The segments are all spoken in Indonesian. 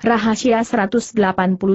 Rahasia 180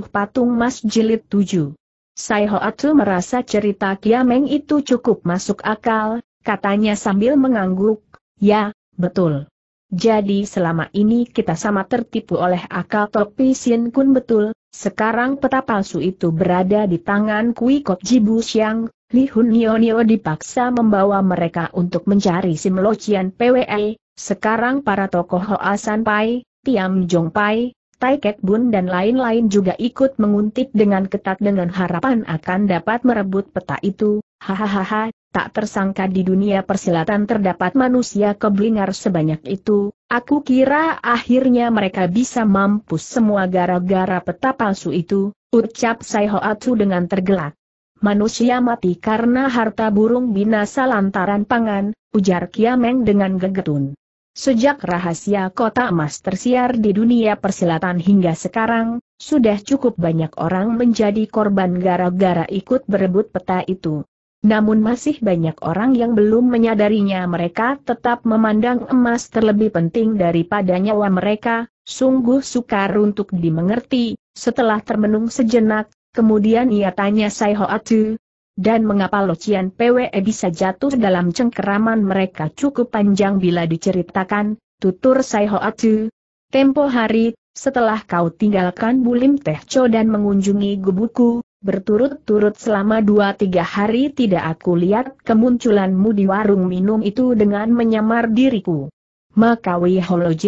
Patung Mas Jilid 7 Sai Hoatu merasa cerita Kiameng itu cukup masuk akal, katanya sambil mengangguk, ya, betul. Jadi selama ini kita sama tertipu oleh akal Topi Sin Kun betul, sekarang peta palsu itu berada di tangan Kui Kok Jibu Siang, Li Hun Nio Nio dipaksa membawa mereka untuk mencari Sim Chian PWE, sekarang para tokoh Hoa San Pai, Tiam Jong Pai, Tai Kek Bun dan lain-lain juga ikut menguntit dengan ketat dengan harapan akan dapat merebut peta itu, hahaha, tak tersangka di dunia persilatan terdapat manusia keblingar sebanyak itu, aku kira akhirnya mereka bisa mampus semua gara-gara peta palsu itu, ucap Sai Hoatsu dengan tergelak. Manusia mati karena harta burung binasa lantaran pangan, ujar Kiameng dengan gegetun. Sejak rahasia kota emas tersiar di dunia persilatan hingga sekarang, sudah cukup banyak orang menjadi korban gara-gara ikut berebut peta itu. Namun masih banyak orang yang belum menyadarinya mereka tetap memandang emas terlebih penting daripada nyawa mereka, sungguh sukar untuk dimengerti, setelah termenung sejenak, kemudian ia tanya Sai Hoatu, dan mengapa Locian PWE bisa jatuh dalam cengkeraman mereka cukup panjang bila diceritakan, tutur Sai Atu. Tempo hari, setelah kau tinggalkan Bulim Teh Cho dan mengunjungi gubuku, berturut-turut selama dua tiga hari tidak aku lihat kemunculanmu di warung minum itu dengan menyamar diriku maka Wei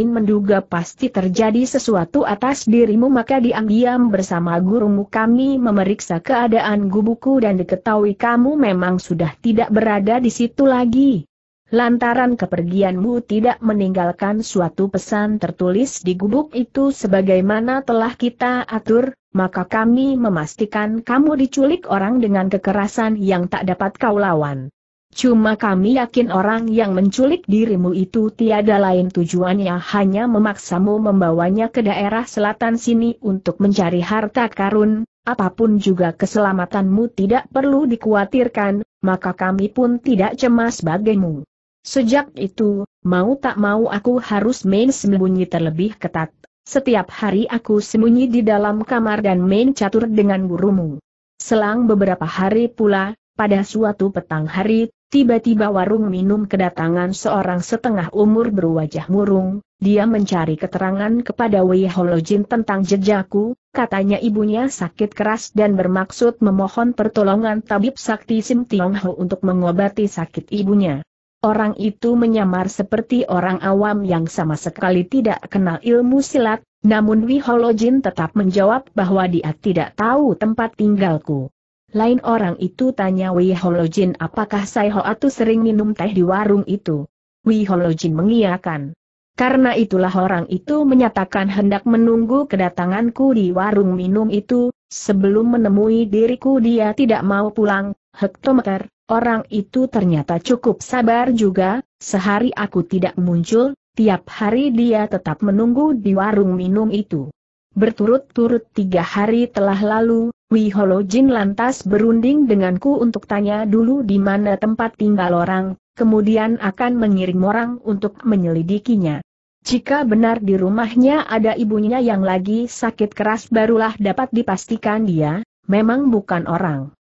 menduga pasti terjadi sesuatu atas dirimu maka diam-diam bersama gurumu kami memeriksa keadaan gubuku dan diketahui kamu memang sudah tidak berada di situ lagi. Lantaran kepergianmu tidak meninggalkan suatu pesan tertulis di gubuk itu sebagaimana telah kita atur, maka kami memastikan kamu diculik orang dengan kekerasan yang tak dapat kau lawan. Cuma kami yakin orang yang menculik dirimu itu tiada lain tujuannya hanya memaksamu membawanya ke daerah selatan sini untuk mencari harta karun, apapun juga keselamatanmu tidak perlu dikhawatirkan, maka kami pun tidak cemas bagimu. Sejak itu, mau tak mau aku harus main sembunyi terlebih ketat. Setiap hari aku sembunyi di dalam kamar dan main catur dengan gurumu. Selang beberapa hari pula, pada suatu petang hari, tiba-tiba warung minum kedatangan seorang setengah umur berwajah murung, dia mencari keterangan kepada Wei Holojin tentang jejakku, katanya ibunya sakit keras dan bermaksud memohon pertolongan tabib sakti Sim Tiong Ho untuk mengobati sakit ibunya. Orang itu menyamar seperti orang awam yang sama sekali tidak kenal ilmu silat, namun Wei Holojin tetap menjawab bahwa dia tidak tahu tempat tinggalku. Lain orang itu tanya Wei Holojin apakah Sai Hoatu sering minum teh di warung itu. Wei Holojin mengiyakan. Karena itulah orang itu menyatakan hendak menunggu kedatanganku di warung minum itu, sebelum menemui diriku dia tidak mau pulang, hektometer, orang itu ternyata cukup sabar juga, sehari aku tidak muncul, tiap hari dia tetap menunggu di warung minum itu. Berturut-turut tiga hari telah lalu, Wiholo Jin lantas berunding denganku untuk tanya dulu di mana tempat tinggal orang, kemudian akan mengirim orang untuk menyelidikinya. Jika benar di rumahnya ada ibunya yang lagi sakit keras barulah dapat dipastikan dia, memang bukan orang.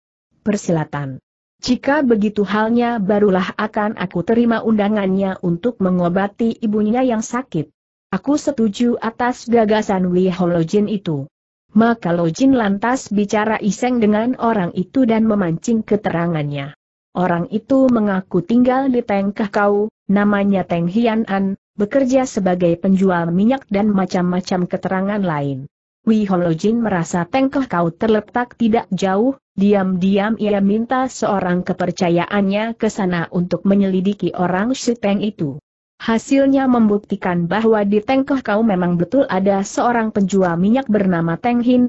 Persilatan. Jika begitu halnya barulah akan aku terima undangannya untuk mengobati ibunya yang sakit. Aku setuju atas gagasan Jin itu. Maka Lo Jin lantas bicara iseng dengan orang itu dan memancing keterangannya. Orang itu mengaku tinggal di Tengkah Kau, namanya Teng Hian An, bekerja sebagai penjual minyak dan macam-macam keterangan lain. Jin merasa Tengkah Kau terletak tidak jauh, diam-diam ia minta seorang kepercayaannya ke sana untuk menyelidiki orang si Teng itu. Hasilnya membuktikan bahwa di Tengkoh kau memang betul ada seorang penjual minyak bernama Teng Hin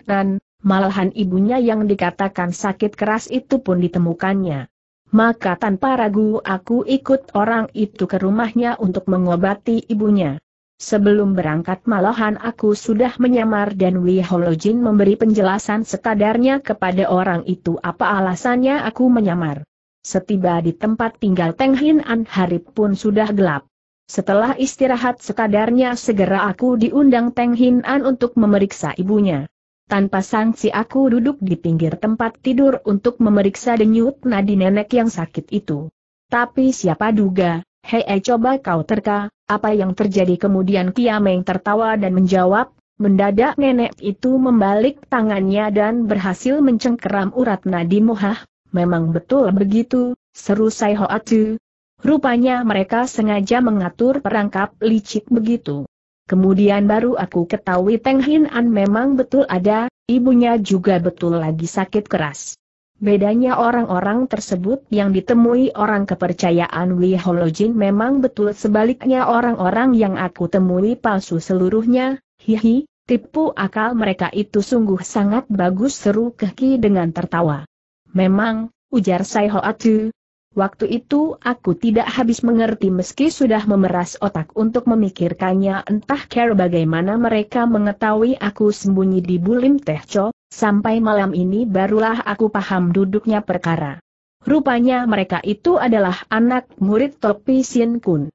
malahan ibunya yang dikatakan sakit keras itu pun ditemukannya. Maka tanpa ragu aku ikut orang itu ke rumahnya untuk mengobati ibunya. Sebelum berangkat malahan aku sudah menyamar dan Wei Wiholojin memberi penjelasan sekadarnya kepada orang itu apa alasannya aku menyamar. Setiba di tempat tinggal Teng Hin An hari pun sudah gelap. Setelah istirahat sekadarnya segera aku diundang Teng Hin An untuk memeriksa ibunya. Tanpa sanksi aku duduk di pinggir tempat tidur untuk memeriksa denyut nadi nenek yang sakit itu. Tapi siapa duga, hei eh, coba kau terka, apa yang terjadi kemudian Kiameng tertawa dan menjawab, mendadak nenek itu membalik tangannya dan berhasil mencengkeram urat nadi muhah, memang betul begitu, seru Sai Hoatsu, Rupanya mereka sengaja mengatur perangkap licik begitu. Kemudian baru aku ketahui Teng Hin An memang betul ada, ibunya juga betul lagi sakit keras. Bedanya orang-orang tersebut yang ditemui orang kepercayaan Wei Holojin memang betul sebaliknya orang-orang yang aku temui palsu seluruhnya, hihi, tipu akal mereka itu sungguh sangat bagus seru Keki dengan tertawa. Memang, ujar Sai Hoatu, Waktu itu aku tidak habis mengerti meski sudah memeras otak untuk memikirkannya entah care bagaimana mereka mengetahui aku sembunyi di Bulim Teh co, sampai malam ini barulah aku paham duduknya perkara. Rupanya mereka itu adalah anak murid Topi Sin Kun.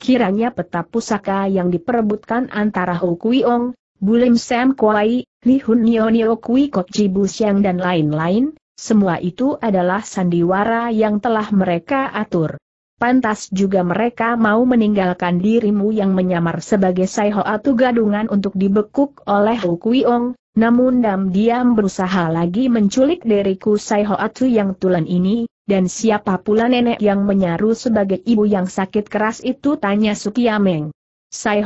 Kiranya peta pusaka yang diperebutkan antara Ho Kui Ong, Bulim Sam Kuai, Li Hun Nio Nio Kui Kok Jibu Siang dan lain-lain, semua itu adalah sandiwara yang telah mereka atur. Pantas juga mereka mau meninggalkan dirimu yang menyamar sebagai Atu gadungan untuk dibekuk oleh Hukuiong, namun diam-diam berusaha lagi menculik diriku Atu yang tulen ini, dan siapa pula nenek yang menyaru sebagai ibu yang sakit keras itu tanya Sukiameng.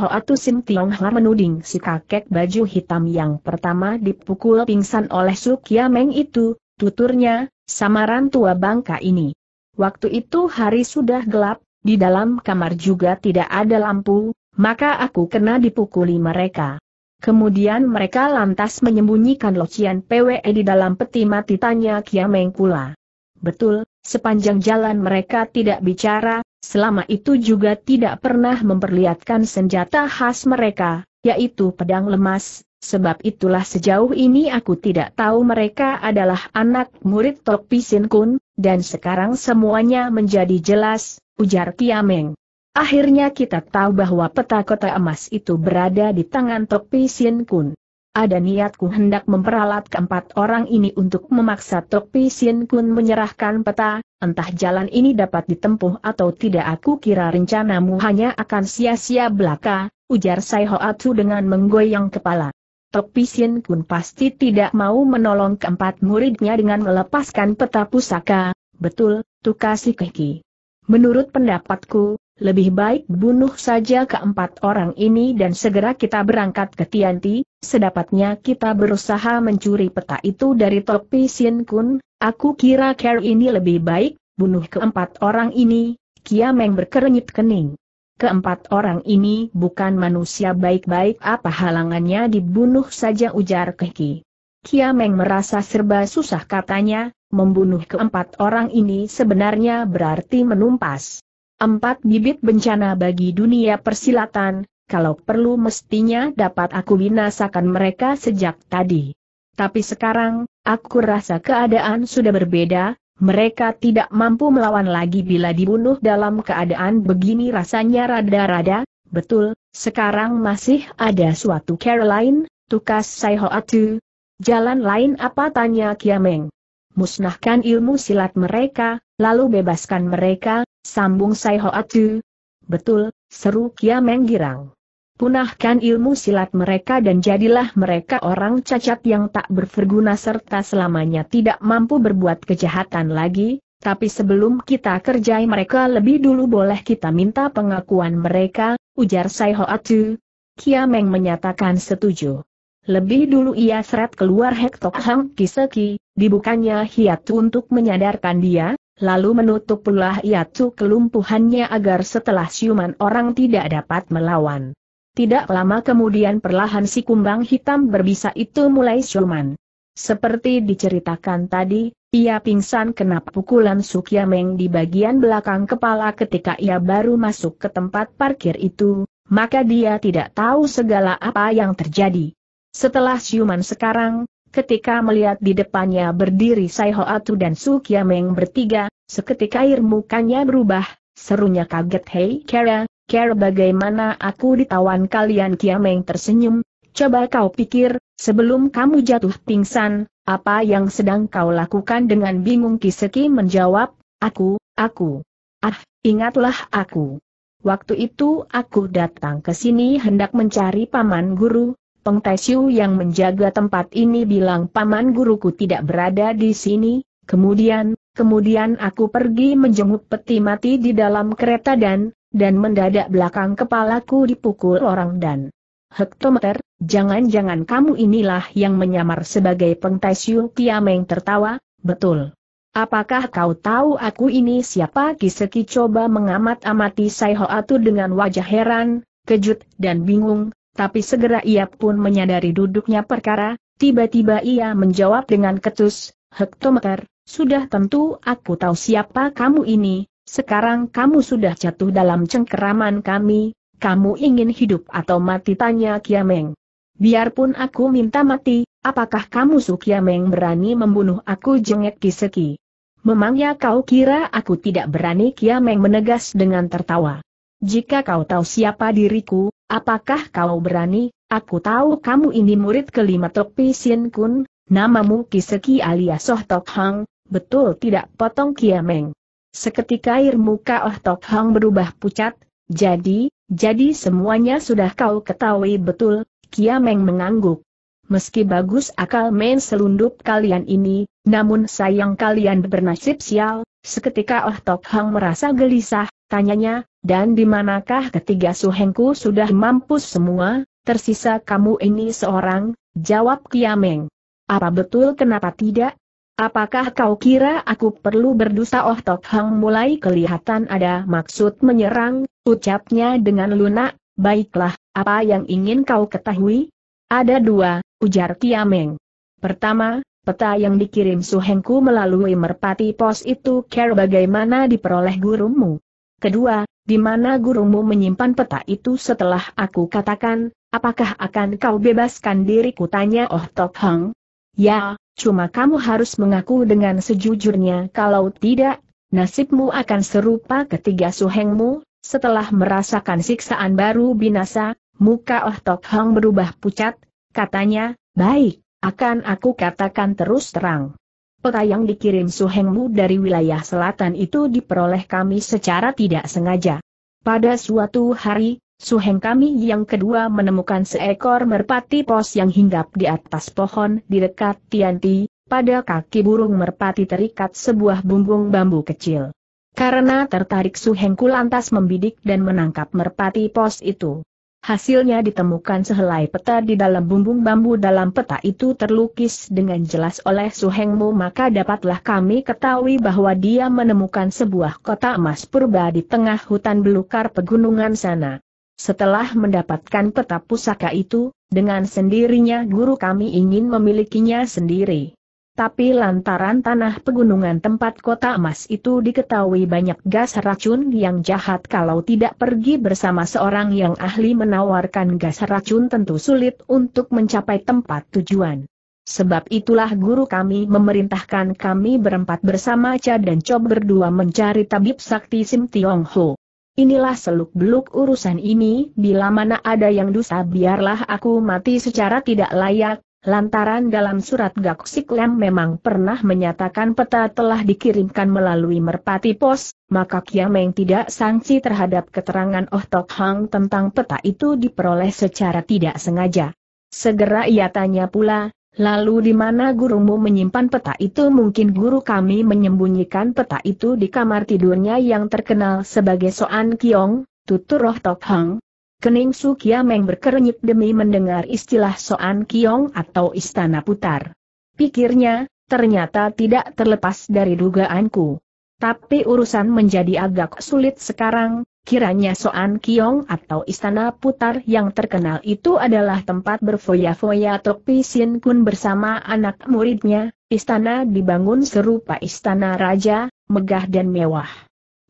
Atu Sim Tionghoa menuding si kakek baju hitam yang pertama dipukul pingsan oleh Sukiameng itu, tuturnya, samaran tua bangka ini. Waktu itu hari sudah gelap, di dalam kamar juga tidak ada lampu, maka aku kena dipukuli mereka. Kemudian mereka lantas menyembunyikan locian PWE di dalam peti mati tanya Kiamengkula. Betul, sepanjang jalan mereka tidak bicara, selama itu juga tidak pernah memperlihatkan senjata khas mereka, yaitu pedang lemas, Sebab itulah sejauh ini aku tidak tahu mereka adalah anak murid Tok Pisin Kun, dan sekarang semuanya menjadi jelas, ujar Kiameng. Akhirnya kita tahu bahwa peta kota emas itu berada di tangan Tok Pisin Kun. Ada niatku hendak memperalat keempat orang ini untuk memaksa Tok Pisin Kun menyerahkan peta, entah jalan ini dapat ditempuh atau tidak aku kira rencanamu hanya akan sia-sia belaka, ujar Sai Hoatsu dengan menggoyang kepala. Pepisin Kun pasti tidak mau menolong keempat muridnya dengan melepaskan peta pusaka, betul, Tukasi Keki. Menurut pendapatku, lebih baik bunuh saja keempat orang ini dan segera kita berangkat ke Tianti, sedapatnya kita berusaha mencuri peta itu dari Topi Sin Kun, aku kira care ini lebih baik, bunuh keempat orang ini, Kia Meng berkerenyit kening. Keempat orang ini bukan manusia baik-baik apa halangannya dibunuh saja ujar Keki. Kiameng merasa serba susah katanya, membunuh keempat orang ini sebenarnya berarti menumpas. Empat bibit bencana bagi dunia persilatan, kalau perlu mestinya dapat aku binasakan mereka sejak tadi. Tapi sekarang, aku rasa keadaan sudah berbeda, mereka tidak mampu melawan lagi bila dibunuh dalam keadaan begini rasanya rada-rada, betul, sekarang masih ada suatu care lain, tukas Sai Hoatu. Jalan lain apa tanya Kiameng? Musnahkan ilmu silat mereka, lalu bebaskan mereka, sambung Sai Hoatu. Betul, seru Kiameng girang punahkan ilmu silat mereka dan jadilah mereka orang cacat yang tak berverguna serta selamanya tidak mampu berbuat kejahatan lagi, tapi sebelum kita kerjai mereka lebih dulu boleh kita minta pengakuan mereka, ujar Sai Hoatu. Kiameng menyatakan setuju. Lebih dulu ia seret keluar Hektok Hang Kiseki, dibukanya Hiatu untuk menyadarkan dia, lalu menutup pula Hiatu kelumpuhannya agar setelah siuman orang tidak dapat melawan. Tidak lama kemudian perlahan si kumbang hitam berbisa itu mulai siuman. Seperti diceritakan tadi, ia pingsan kena pukulan Sukiameng di bagian belakang kepala ketika ia baru masuk ke tempat parkir itu, maka dia tidak tahu segala apa yang terjadi. Setelah siuman sekarang, Ketika melihat di depannya berdiri Sai Hoatu dan Su Kiameng bertiga, seketika air mukanya berubah, serunya kaget Hei Kara care bagaimana aku ditawan kalian Kiameng tersenyum, coba kau pikir, sebelum kamu jatuh pingsan, apa yang sedang kau lakukan dengan bingung Kiseki menjawab, aku, aku. Ah, ingatlah aku. Waktu itu aku datang ke sini hendak mencari paman guru, Peng Tesiu yang menjaga tempat ini bilang paman guruku tidak berada di sini, kemudian, kemudian aku pergi menjenguk peti mati di dalam kereta dan, dan mendadak belakang kepalaku dipukul orang dan hektometer, jangan-jangan kamu inilah yang menyamar sebagai Pengtaisiu Tiameng tertawa, betul. Apakah kau tahu aku ini siapa Kiseki coba mengamat-amati Sai Hoatu dengan wajah heran, kejut dan bingung, tapi segera ia pun menyadari duduknya perkara, tiba-tiba ia menjawab dengan ketus, hektometer, sudah tentu aku tahu siapa kamu ini, sekarang kamu sudah jatuh dalam cengkeraman kami, kamu ingin hidup atau mati tanya Kiameng. Biarpun aku minta mati, apakah kamu Sukiameng berani membunuh aku jengek Kiseki? Memangnya kau kira aku tidak berani Kiameng menegas dengan tertawa. Jika kau tahu siapa diriku, apakah kau berani? Aku tahu kamu ini murid kelima Tok Pisin Kun, namamu Kiseki alias Soh Tok Hang, betul tidak potong Kiameng. Seketika air muka Oh Tok Hang berubah pucat, jadi, jadi semuanya sudah kau ketahui betul, Kia Meng mengangguk. Meski bagus akal main selundup kalian ini, namun sayang kalian bernasib sial, seketika Oh Tok Hang merasa gelisah, tanyanya, dan di manakah ketiga suhengku sudah mampus semua, tersisa kamu ini seorang, jawab Kiameng. Apa betul kenapa tidak? Apakah kau kira aku perlu berdosa Oh Tok Hang mulai kelihatan ada maksud menyerang, ucapnya dengan lunak, baiklah, apa yang ingin kau ketahui? Ada dua, ujar Kiameng. Pertama, peta yang dikirim Suhengku melalui merpati pos itu care bagaimana diperoleh gurumu. Kedua, di mana gurumu menyimpan peta itu setelah aku katakan, apakah akan kau bebaskan diriku tanya Oh Tok Hang? Ya, Cuma kamu harus mengaku dengan sejujurnya kalau tidak, nasibmu akan serupa ketiga suhengmu, setelah merasakan siksaan baru binasa, muka Oh Tok Hong berubah pucat, katanya, baik, akan aku katakan terus terang. Peta yang dikirim suhengmu dari wilayah selatan itu diperoleh kami secara tidak sengaja. Pada suatu hari, Suheng kami yang kedua menemukan seekor merpati pos yang hinggap di atas pohon di dekat Tianti, pada kaki burung merpati terikat sebuah bumbung bambu kecil. Karena tertarik Suhengku lantas membidik dan menangkap merpati pos itu. Hasilnya ditemukan sehelai peta di dalam bumbung bambu dalam peta itu terlukis dengan jelas oleh Suhengmu maka dapatlah kami ketahui bahwa dia menemukan sebuah kota emas purba di tengah hutan belukar pegunungan sana. Setelah mendapatkan peta pusaka itu, dengan sendirinya guru kami ingin memilikinya sendiri. Tapi lantaran tanah pegunungan tempat kota emas itu diketahui banyak gas racun yang jahat kalau tidak pergi bersama seorang yang ahli menawarkan gas racun tentu sulit untuk mencapai tempat tujuan. Sebab itulah guru kami memerintahkan kami berempat bersama Cha dan Cho berdua mencari tabib sakti Sim Tiong Ho. Inilah seluk-beluk urusan ini, bila mana ada yang dosa biarlah aku mati secara tidak layak, lantaran dalam surat Gaksik Lem memang pernah menyatakan peta telah dikirimkan melalui merpati pos, maka Kiameng tidak sanksi terhadap keterangan Oh Tok Hang tentang peta itu diperoleh secara tidak sengaja. Segera ia tanya pula, Lalu di mana gurumu menyimpan peta itu mungkin guru kami menyembunyikan peta itu di kamar tidurnya yang terkenal sebagai Soan Kiong, tutur Roh Tok Hang. Kening Su Kiameng berkernyit demi mendengar istilah Soan Kiong atau Istana Putar. Pikirnya, ternyata tidak terlepas dari dugaanku. Tapi urusan menjadi agak sulit sekarang, Kiranya Soan Kiong atau Istana Putar yang terkenal itu adalah tempat berfoya-foya Tok Pisin Kun bersama anak muridnya, istana dibangun serupa istana raja, megah dan mewah.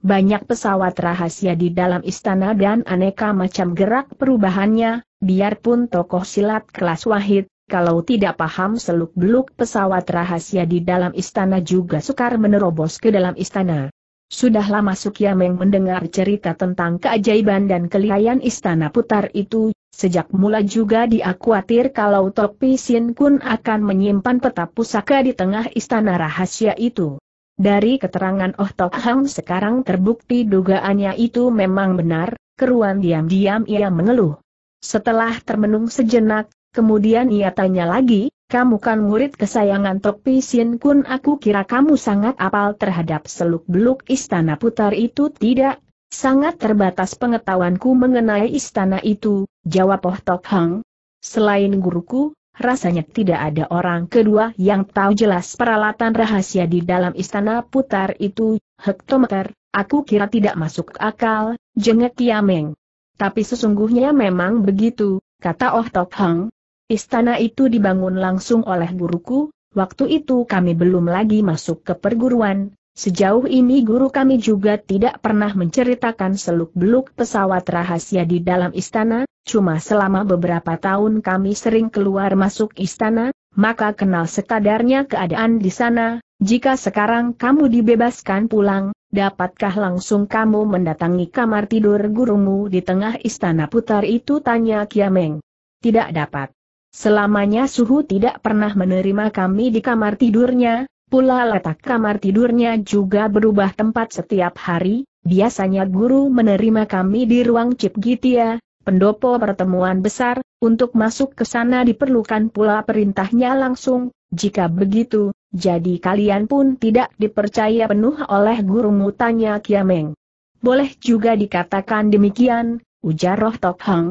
Banyak pesawat rahasia di dalam istana dan aneka macam gerak perubahannya, biarpun tokoh silat kelas wahid, kalau tidak paham seluk-beluk pesawat rahasia di dalam istana juga sukar menerobos ke dalam istana. Sudah lama Sukiameng mendengar cerita tentang keajaiban dan kelihayan istana putar itu, sejak mula juga dia khawatir kalau Topi Sin Kun akan menyimpan peta pusaka di tengah istana rahasia itu. Dari keterangan Oh Tok Hang sekarang terbukti dugaannya itu memang benar, keruan diam-diam ia mengeluh. Setelah termenung sejenak, kemudian ia tanya lagi, kamu kan murid kesayangan Tok Pisin Kun aku kira kamu sangat apal terhadap seluk-beluk istana putar itu tidak? Sangat terbatas pengetahuanku mengenai istana itu, jawab Oh Tok Hang. Selain guruku, rasanya tidak ada orang kedua yang tahu jelas peralatan rahasia di dalam istana putar itu, hektometer, aku kira tidak masuk akal, jengek Yameng. Tapi sesungguhnya memang begitu, kata Oh Tok Hang, Istana itu dibangun langsung oleh guruku, waktu itu kami belum lagi masuk ke perguruan, sejauh ini guru kami juga tidak pernah menceritakan seluk-beluk pesawat rahasia di dalam istana, cuma selama beberapa tahun kami sering keluar masuk istana, maka kenal sekadarnya keadaan di sana, jika sekarang kamu dibebaskan pulang, dapatkah langsung kamu mendatangi kamar tidur gurumu di tengah istana putar itu tanya Kiameng. Tidak dapat. Selamanya suhu tidak pernah menerima kami di kamar tidurnya, pula letak kamar tidurnya juga berubah tempat setiap hari, biasanya guru menerima kami di ruang Cipgitia, pendopo pertemuan besar, untuk masuk ke sana diperlukan pula perintahnya langsung, jika begitu, jadi kalian pun tidak dipercaya penuh oleh gurumu tanya Kiameng. Boleh juga dikatakan demikian, ujar Roh Tok Hang,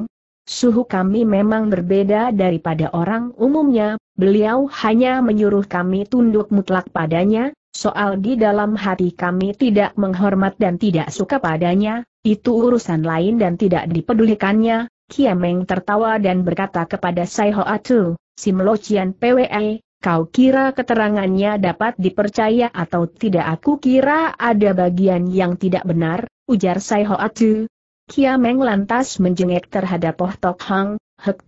suhu kami memang berbeda daripada orang umumnya, beliau hanya menyuruh kami tunduk mutlak padanya, soal di dalam hati kami tidak menghormat dan tidak suka padanya, itu urusan lain dan tidak dipedulikannya, Kiameng tertawa dan berkata kepada Sai Hoa Tu, Simlocian PWE, Kau kira keterangannya dapat dipercaya atau tidak aku kira ada bagian yang tidak benar, ujar Sai Hoatu, Meng lantas menjengek terhadap Poh Tok Hang, Hek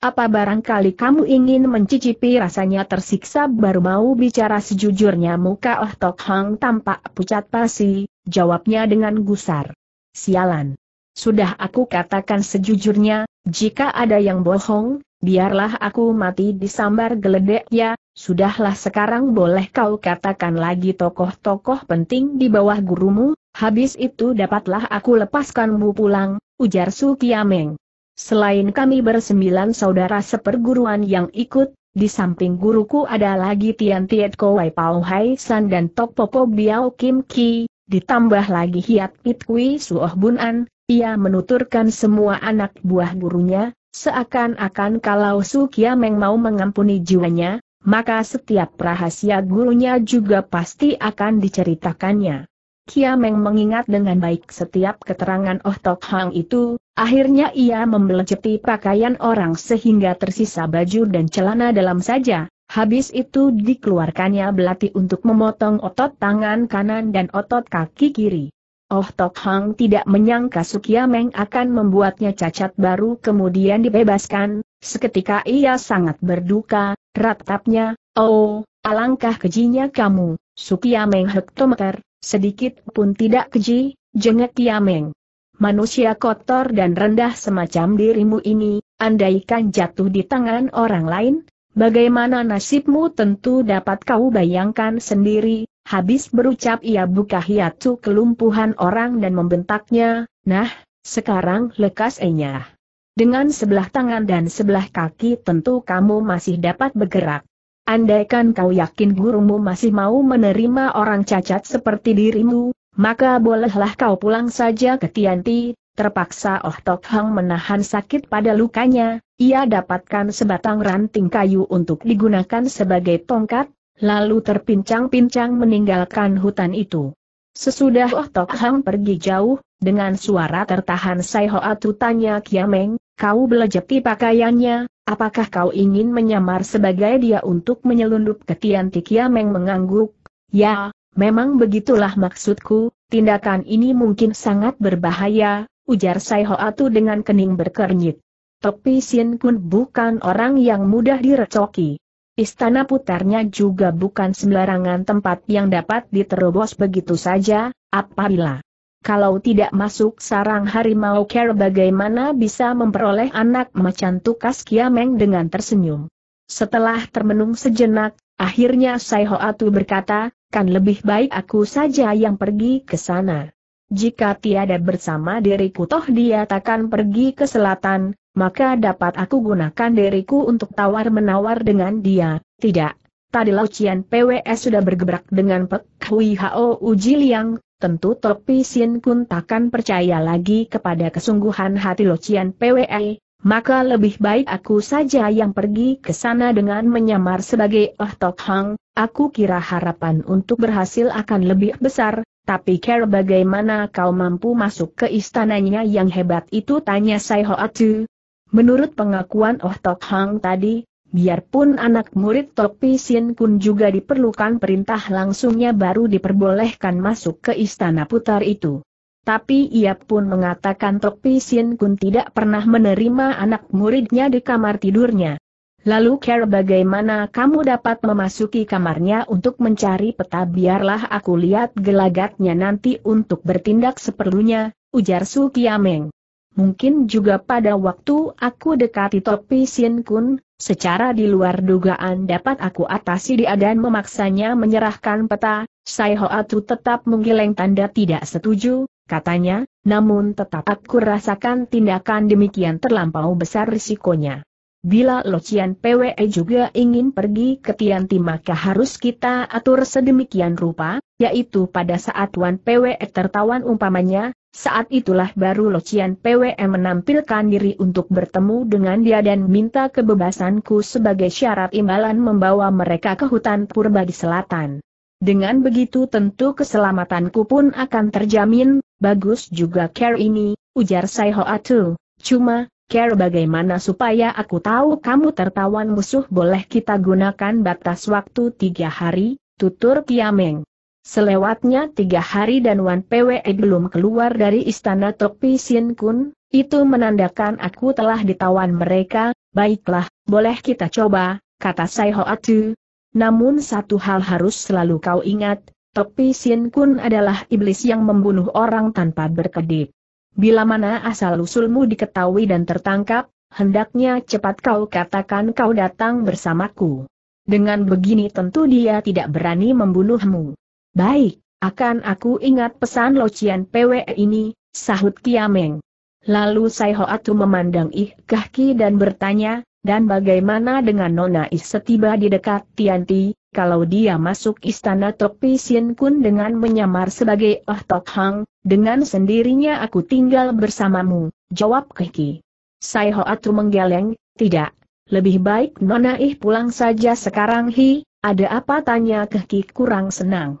apa barangkali kamu ingin mencicipi rasanya tersiksa baru mau bicara sejujurnya muka Oh Tok Hang tampak pucat pasi, jawabnya dengan gusar. Sialan. Sudah aku katakan sejujurnya, jika ada yang bohong, biarlah aku mati disambar geledek ya, sudahlah sekarang boleh kau katakan lagi tokoh-tokoh penting di bawah gurumu, Habis itu dapatlah aku lepaskanmu pulang, ujar Su Kiameng. Selain kami bersembilan saudara seperguruan yang ikut, di samping guruku ada lagi Tian Tiet Kowai Pao Hai San dan Tok Popo Biao Kim Ki, ditambah lagi Hiat Pit Kui Suoh Bun An, ia menuturkan semua anak buah gurunya, seakan-akan kalau Su Kiameng mau mengampuni jiwanya, maka setiap rahasia gurunya juga pasti akan diceritakannya. Kiameng mengingat dengan baik setiap keterangan Oh Tok Hang itu, akhirnya ia membeleceti pakaian orang sehingga tersisa baju dan celana dalam saja, habis itu dikeluarkannya belati untuk memotong otot tangan kanan dan otot kaki kiri. Oh Tok Hang tidak menyangka Sukiameng akan membuatnya cacat baru kemudian dibebaskan, seketika ia sangat berduka, ratapnya, oh, alangkah kejinya kamu, Sukiameng hektometer, Sedikit pun tidak keji, jengek Yameng. Manusia kotor dan rendah semacam dirimu ini, andaikan jatuh di tangan orang lain, bagaimana nasibmu tentu dapat kau bayangkan sendiri, habis berucap ia buka hiatu kelumpuhan orang dan membentaknya, nah, sekarang lekas enyah. Dengan sebelah tangan dan sebelah kaki tentu kamu masih dapat bergerak andaikan kau yakin gurumu masih mau menerima orang cacat seperti dirimu, maka bolehlah kau pulang saja ke Tianti, terpaksa Oh Tok Hang menahan sakit pada lukanya, ia dapatkan sebatang ranting kayu untuk digunakan sebagai tongkat, lalu terpincang-pincang meninggalkan hutan itu. Sesudah Oh Tok Hang pergi jauh, dengan suara tertahan Sai Hoa tanya Kiameng, kau belejeti pakaiannya, apakah kau ingin menyamar sebagai dia untuk menyelundup ke Tian Tikiameng mengangguk? Ya, memang begitulah maksudku, tindakan ini mungkin sangat berbahaya, ujar Sai Atu dengan kening berkernyit. Topi Sin Kun bukan orang yang mudah direcoki. Istana putarnya juga bukan sembarangan tempat yang dapat diterobos begitu saja, apabila kalau tidak masuk sarang harimau care bagaimana bisa memperoleh anak macan tukas Kiameng dengan tersenyum. Setelah termenung sejenak, akhirnya Sai Atu berkata, kan lebih baik aku saja yang pergi ke sana. Jika tiada bersama diriku toh dia takkan pergi ke selatan, maka dapat aku gunakan diriku untuk tawar-menawar dengan dia, tidak. Tadi Laucian PWS sudah bergebrak dengan Pek Hui Hao Uji Liang, tentu Tok Pisin Kun takkan percaya lagi kepada kesungguhan hati Locian PWE, maka lebih baik aku saja yang pergi ke sana dengan menyamar sebagai Oh Tok Hang, aku kira harapan untuk berhasil akan lebih besar, tapi care bagaimana kau mampu masuk ke istananya yang hebat itu tanya Sai Hoatu. Menurut pengakuan Oh Tok Hang tadi, Biarpun anak murid Topi Sin Kun juga diperlukan perintah langsungnya baru diperbolehkan masuk ke istana putar itu. Tapi ia pun mengatakan Topi Sin Kun tidak pernah menerima anak muridnya di kamar tidurnya. Lalu Care bagaimana kamu dapat memasuki kamarnya untuk mencari peta biarlah aku lihat gelagatnya nanti untuk bertindak seperlunya, ujar Su Kiameng mungkin juga pada waktu aku dekati Topi Sin Kun, secara di luar dugaan dapat aku atasi dia dan memaksanya menyerahkan peta, Sai Hoatu tetap menggeleng tanda tidak setuju, katanya, namun tetap aku rasakan tindakan demikian terlampau besar risikonya. Bila Locian PWE juga ingin pergi ke Tianti maka harus kita atur sedemikian rupa, yaitu pada saat Wan PWE tertawan umpamanya, saat itulah baru Locian PWM menampilkan diri untuk bertemu dengan dia dan minta kebebasanku sebagai syarat imbalan membawa mereka ke hutan purba di selatan. Dengan begitu tentu keselamatanku pun akan terjamin, bagus juga care ini, ujar Sai Hoatu. Cuma, care bagaimana supaya aku tahu kamu tertawan musuh boleh kita gunakan batas waktu tiga hari, tutur Tiameng. Selewatnya tiga hari dan Wan Pwe belum keluar dari istana Tokpi Sien Kun, itu menandakan aku telah ditawan mereka, baiklah, boleh kita coba, kata Sai Hoatu. Namun satu hal harus selalu kau ingat, Tokpi Sien Kun adalah iblis yang membunuh orang tanpa berkedip. Bila mana asal-usulmu diketahui dan tertangkap, hendaknya cepat kau katakan kau datang bersamaku. Dengan begini tentu dia tidak berani membunuhmu. Baik, akan aku ingat pesan Locian PW ini, sahut Kiameng. Lalu Sai Hoatu memandang Ih Kahki dan bertanya, dan bagaimana dengan Nona Ih setiba di dekat Tianti, kalau dia masuk istana Tok Sien Kun dengan menyamar sebagai Oh Tok Hang, dengan sendirinya aku tinggal bersamamu, jawab Kahki. Sai Hoatu menggeleng, tidak, lebih baik Nona Ih pulang saja sekarang Hi, ada apa tanya Kahki kurang senang.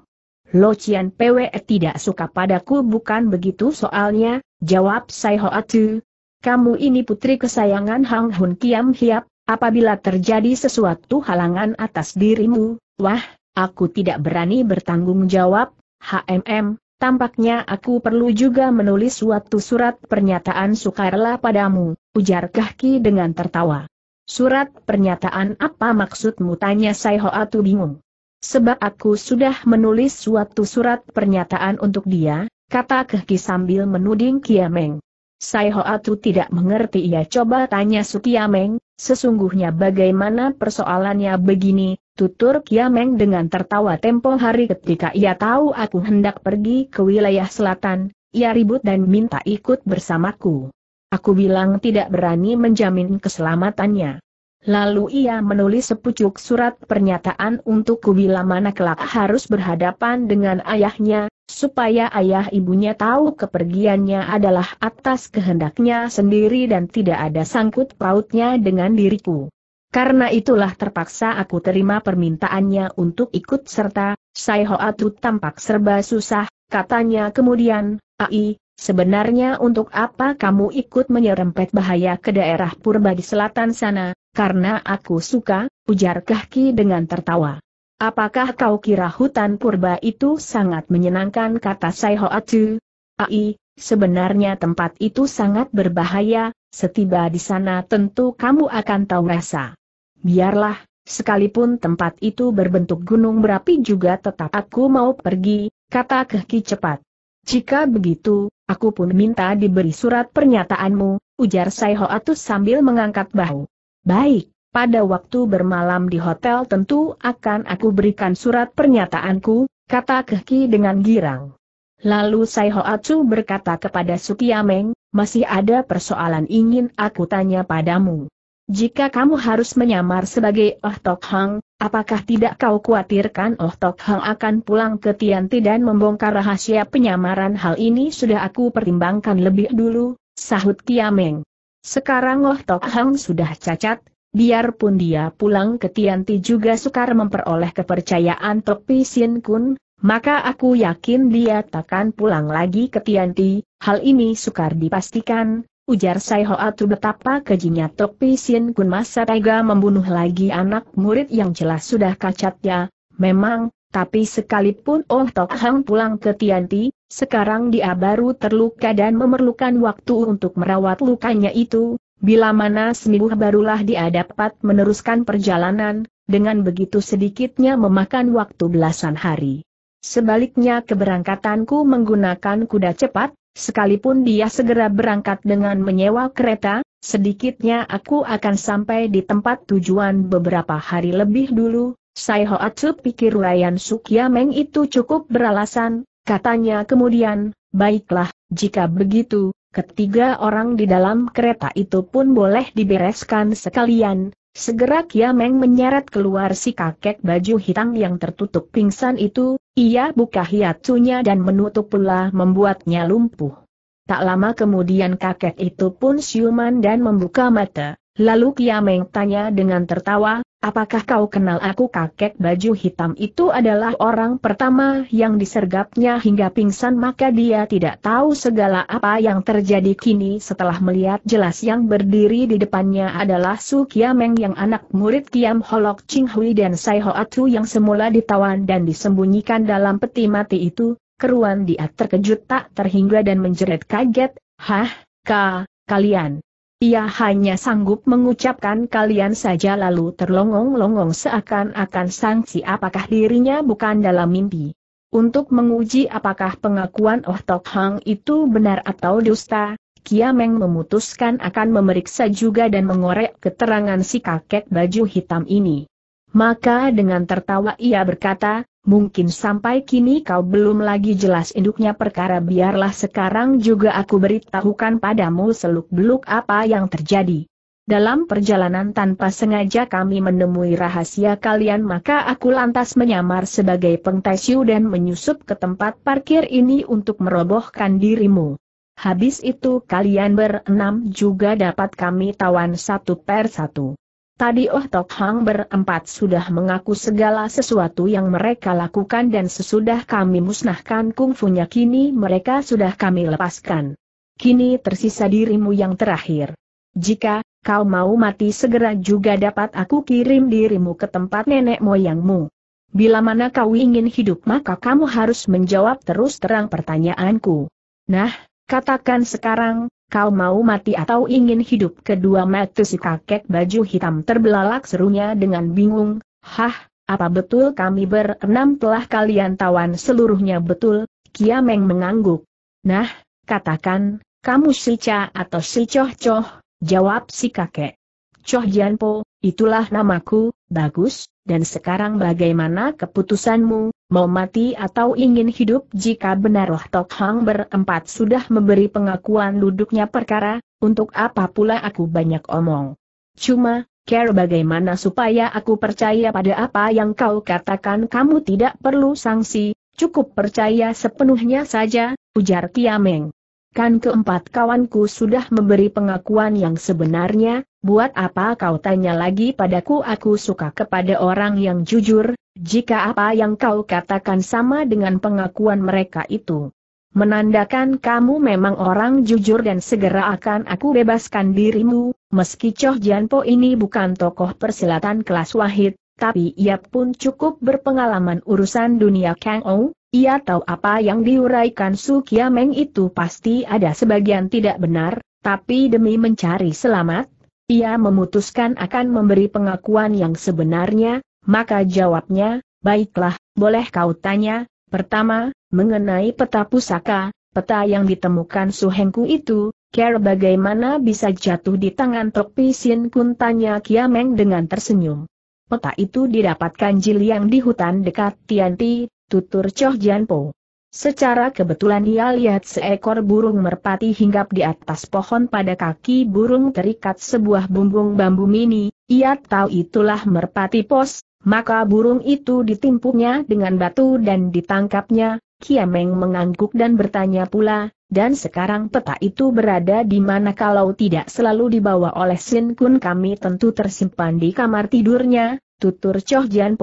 Lo Cian PWE tidak suka padaku bukan begitu soalnya, jawab Sai Hoa Tu. Kamu ini putri kesayangan Hang Hun Kiam Hiap, apabila terjadi sesuatu halangan atas dirimu, wah, aku tidak berani bertanggung jawab, HMM, tampaknya aku perlu juga menulis suatu surat pernyataan sukarela padamu, ujar Kahki dengan tertawa. Surat pernyataan apa maksudmu tanya Sai Hoa Tu bingung. Sebab aku sudah menulis suatu surat pernyataan untuk dia, kata Kehki sambil menuding Kiameng. Sai Hoatu tidak mengerti ia coba tanya Sukiameng, sesungguhnya bagaimana persoalannya begini, tutur Kiameng dengan tertawa tempo hari ketika ia tahu aku hendak pergi ke wilayah selatan, ia ribut dan minta ikut bersamaku. Aku bilang tidak berani menjamin keselamatannya. Lalu ia menulis sepucuk surat pernyataan untukku bila mana kelak harus berhadapan dengan ayahnya, supaya ayah ibunya tahu kepergiannya adalah atas kehendaknya sendiri dan tidak ada sangkut pautnya dengan diriku. Karena itulah terpaksa aku terima permintaannya untuk ikut serta, Sai Hoatu tampak serba susah, katanya kemudian, Ai, sebenarnya untuk apa kamu ikut menyerempet bahaya ke daerah Purba di selatan sana, karena aku suka, ujar Kahki dengan tertawa. Apakah kau kira hutan purba itu sangat menyenangkan kata Sai Atu. Ai, sebenarnya tempat itu sangat berbahaya, setiba di sana tentu kamu akan tahu rasa. Biarlah, sekalipun tempat itu berbentuk gunung berapi juga tetap aku mau pergi, kata Kahki cepat. Jika begitu, aku pun minta diberi surat pernyataanmu, ujar Sai Atu sambil mengangkat bahu. Baik, pada waktu bermalam di hotel tentu akan aku berikan surat pernyataanku, kata Keki dengan girang. Lalu Sai Hoatsu berkata kepada Sukiameng, masih ada persoalan ingin aku tanya padamu. Jika kamu harus menyamar sebagai Oh Tok Hang, apakah tidak kau khawatirkan Oh Tok Hang akan pulang ke Tianti dan membongkar rahasia penyamaran hal ini sudah aku pertimbangkan lebih dulu, sahut Kiameng. Sekarang Loh Tok Hang sudah cacat, biarpun dia pulang ke Tianti juga sukar memperoleh kepercayaan Tok Pisin Kun, maka aku yakin dia takkan pulang lagi ke Tianti, hal ini sukar dipastikan, ujar Sai Hoatu betapa kejinya Tok Pisin Kun masa tega membunuh lagi anak murid yang jelas sudah kacatnya, memang, tapi sekalipun Oh Tok Hang pulang ke Tianti, sekarang dia baru terluka dan memerlukan waktu untuk merawat lukanya itu, bila mana sembuh barulah dia dapat meneruskan perjalanan, dengan begitu sedikitnya memakan waktu belasan hari. Sebaliknya keberangkatanku menggunakan kuda cepat, sekalipun dia segera berangkat dengan menyewa kereta, sedikitnya aku akan sampai di tempat tujuan beberapa hari lebih dulu, saya Hoatsu pikir Layan Sukiameng itu cukup beralasan, Katanya kemudian, baiklah, jika begitu, ketiga orang di dalam kereta itu pun boleh dibereskan sekalian. Segera Kiameng menyeret keluar si kakek baju hitam yang tertutup pingsan itu, ia buka hiatunya dan menutup pula membuatnya lumpuh. Tak lama kemudian kakek itu pun siuman dan membuka mata. Lalu Kiameng tanya dengan tertawa, apakah kau kenal aku kakek baju hitam itu adalah orang pertama yang disergapnya hingga pingsan maka dia tidak tahu segala apa yang terjadi kini setelah melihat jelas yang berdiri di depannya adalah Su Kiameng yang anak murid Kiam Holok Ching Hui dan Sai Ho Atu yang semula ditawan dan disembunyikan dalam peti mati itu, keruan dia terkejut tak terhingga dan menjerit kaget, Hah, ka, kalian. Ia hanya sanggup mengucapkan kalian saja lalu terlongong-longong seakan-akan sangsi apakah dirinya bukan dalam mimpi. Untuk menguji apakah pengakuan Oh Tok Hang itu benar atau dusta, Kiameng memutuskan akan memeriksa juga dan mengorek keterangan si kakek baju hitam ini. Maka dengan tertawa ia berkata, mungkin sampai kini kau belum lagi jelas induknya perkara biarlah sekarang juga aku beritahukan padamu seluk-beluk apa yang terjadi. Dalam perjalanan tanpa sengaja kami menemui rahasia kalian maka aku lantas menyamar sebagai pengtesiu dan menyusup ke tempat parkir ini untuk merobohkan dirimu. Habis itu kalian berenam juga dapat kami tawan satu per satu. Tadi Oh Tok Hang berempat sudah mengaku segala sesuatu yang mereka lakukan dan sesudah kami musnahkan kungfunya kini mereka sudah kami lepaskan. Kini tersisa dirimu yang terakhir. Jika kau mau mati segera juga dapat aku kirim dirimu ke tempat nenek moyangmu. Bila mana kau ingin hidup maka kamu harus menjawab terus terang pertanyaanku. Nah, katakan sekarang, Kau mau mati atau ingin hidup kedua mata si kakek baju hitam terbelalak serunya dengan bingung, Hah, apa betul kami berenam telah kalian tawan seluruhnya betul? Kiameng mengangguk. Nah, katakan, kamu si Cha atau si Choh Coh, jawab si kakek. Coh Jianpo, itulah namaku, bagus, dan sekarang bagaimana keputusanmu, mau mati atau ingin hidup jika benar Roh Tok Hang berempat sudah memberi pengakuan duduknya perkara, untuk apa pula aku banyak omong. Cuma, care bagaimana supaya aku percaya pada apa yang kau katakan kamu tidak perlu sanksi, cukup percaya sepenuhnya saja, ujar Tiameng. Kan keempat kawanku sudah memberi pengakuan yang sebenarnya, buat apa kau tanya lagi padaku aku suka kepada orang yang jujur, jika apa yang kau katakan sama dengan pengakuan mereka itu. Menandakan kamu memang orang jujur dan segera akan aku bebaskan dirimu, meski Choh Janpo ini bukan tokoh persilatan kelas wahid, tapi ia pun cukup berpengalaman urusan dunia Kang Ou, ia tahu apa yang diuraikan Su Kiameng itu pasti ada sebagian tidak benar, tapi demi mencari selamat, ia memutuskan akan memberi pengakuan yang sebenarnya, maka jawabnya, baiklah, boleh kau tanya, pertama, mengenai peta pusaka, peta yang ditemukan Suhengku itu, care bagaimana bisa jatuh di tangan tropisin? Sin Kun tanya Kiameng dengan tersenyum. Peta itu didapatkan Jil yang di hutan dekat Tianti, tutur Choh Po. Secara kebetulan ia lihat seekor burung merpati hinggap di atas pohon pada kaki burung terikat sebuah bumbung bambu mini, ia tahu itulah merpati pos, maka burung itu ditimpuknya dengan batu dan ditangkapnya, Kiameng mengangguk dan bertanya pula, dan sekarang peta itu berada di mana kalau tidak selalu dibawa oleh Sin Kun kami tentu tersimpan di kamar tidurnya, tutur Choh Jian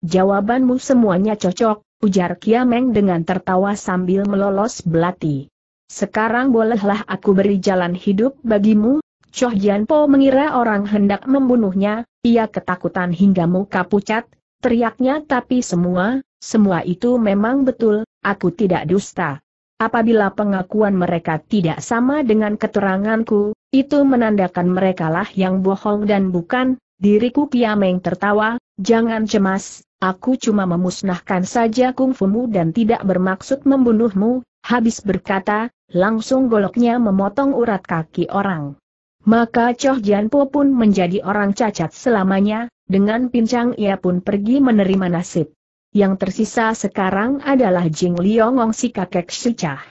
Jawabanmu semuanya cocok, ujar Kiameng dengan tertawa sambil melolos belati. Sekarang bolehlah aku beri jalan hidup bagimu, Choh Jian mengira orang hendak membunuhnya, ia ketakutan hingga muka pucat, teriaknya tapi semua, semua itu memang betul, aku tidak dusta. Apabila pengakuan mereka tidak sama dengan keteranganku, itu menandakan merekalah yang bohong dan bukan, diriku Kiameng tertawa, jangan cemas, aku cuma memusnahkan saja kungfumu dan tidak bermaksud membunuhmu, habis berkata, langsung goloknya memotong urat kaki orang. Maka Choh Jian pun menjadi orang cacat selamanya, dengan pincang ia pun pergi menerima nasib. Yang tersisa sekarang adalah Jing Liongong si kakek Shicah.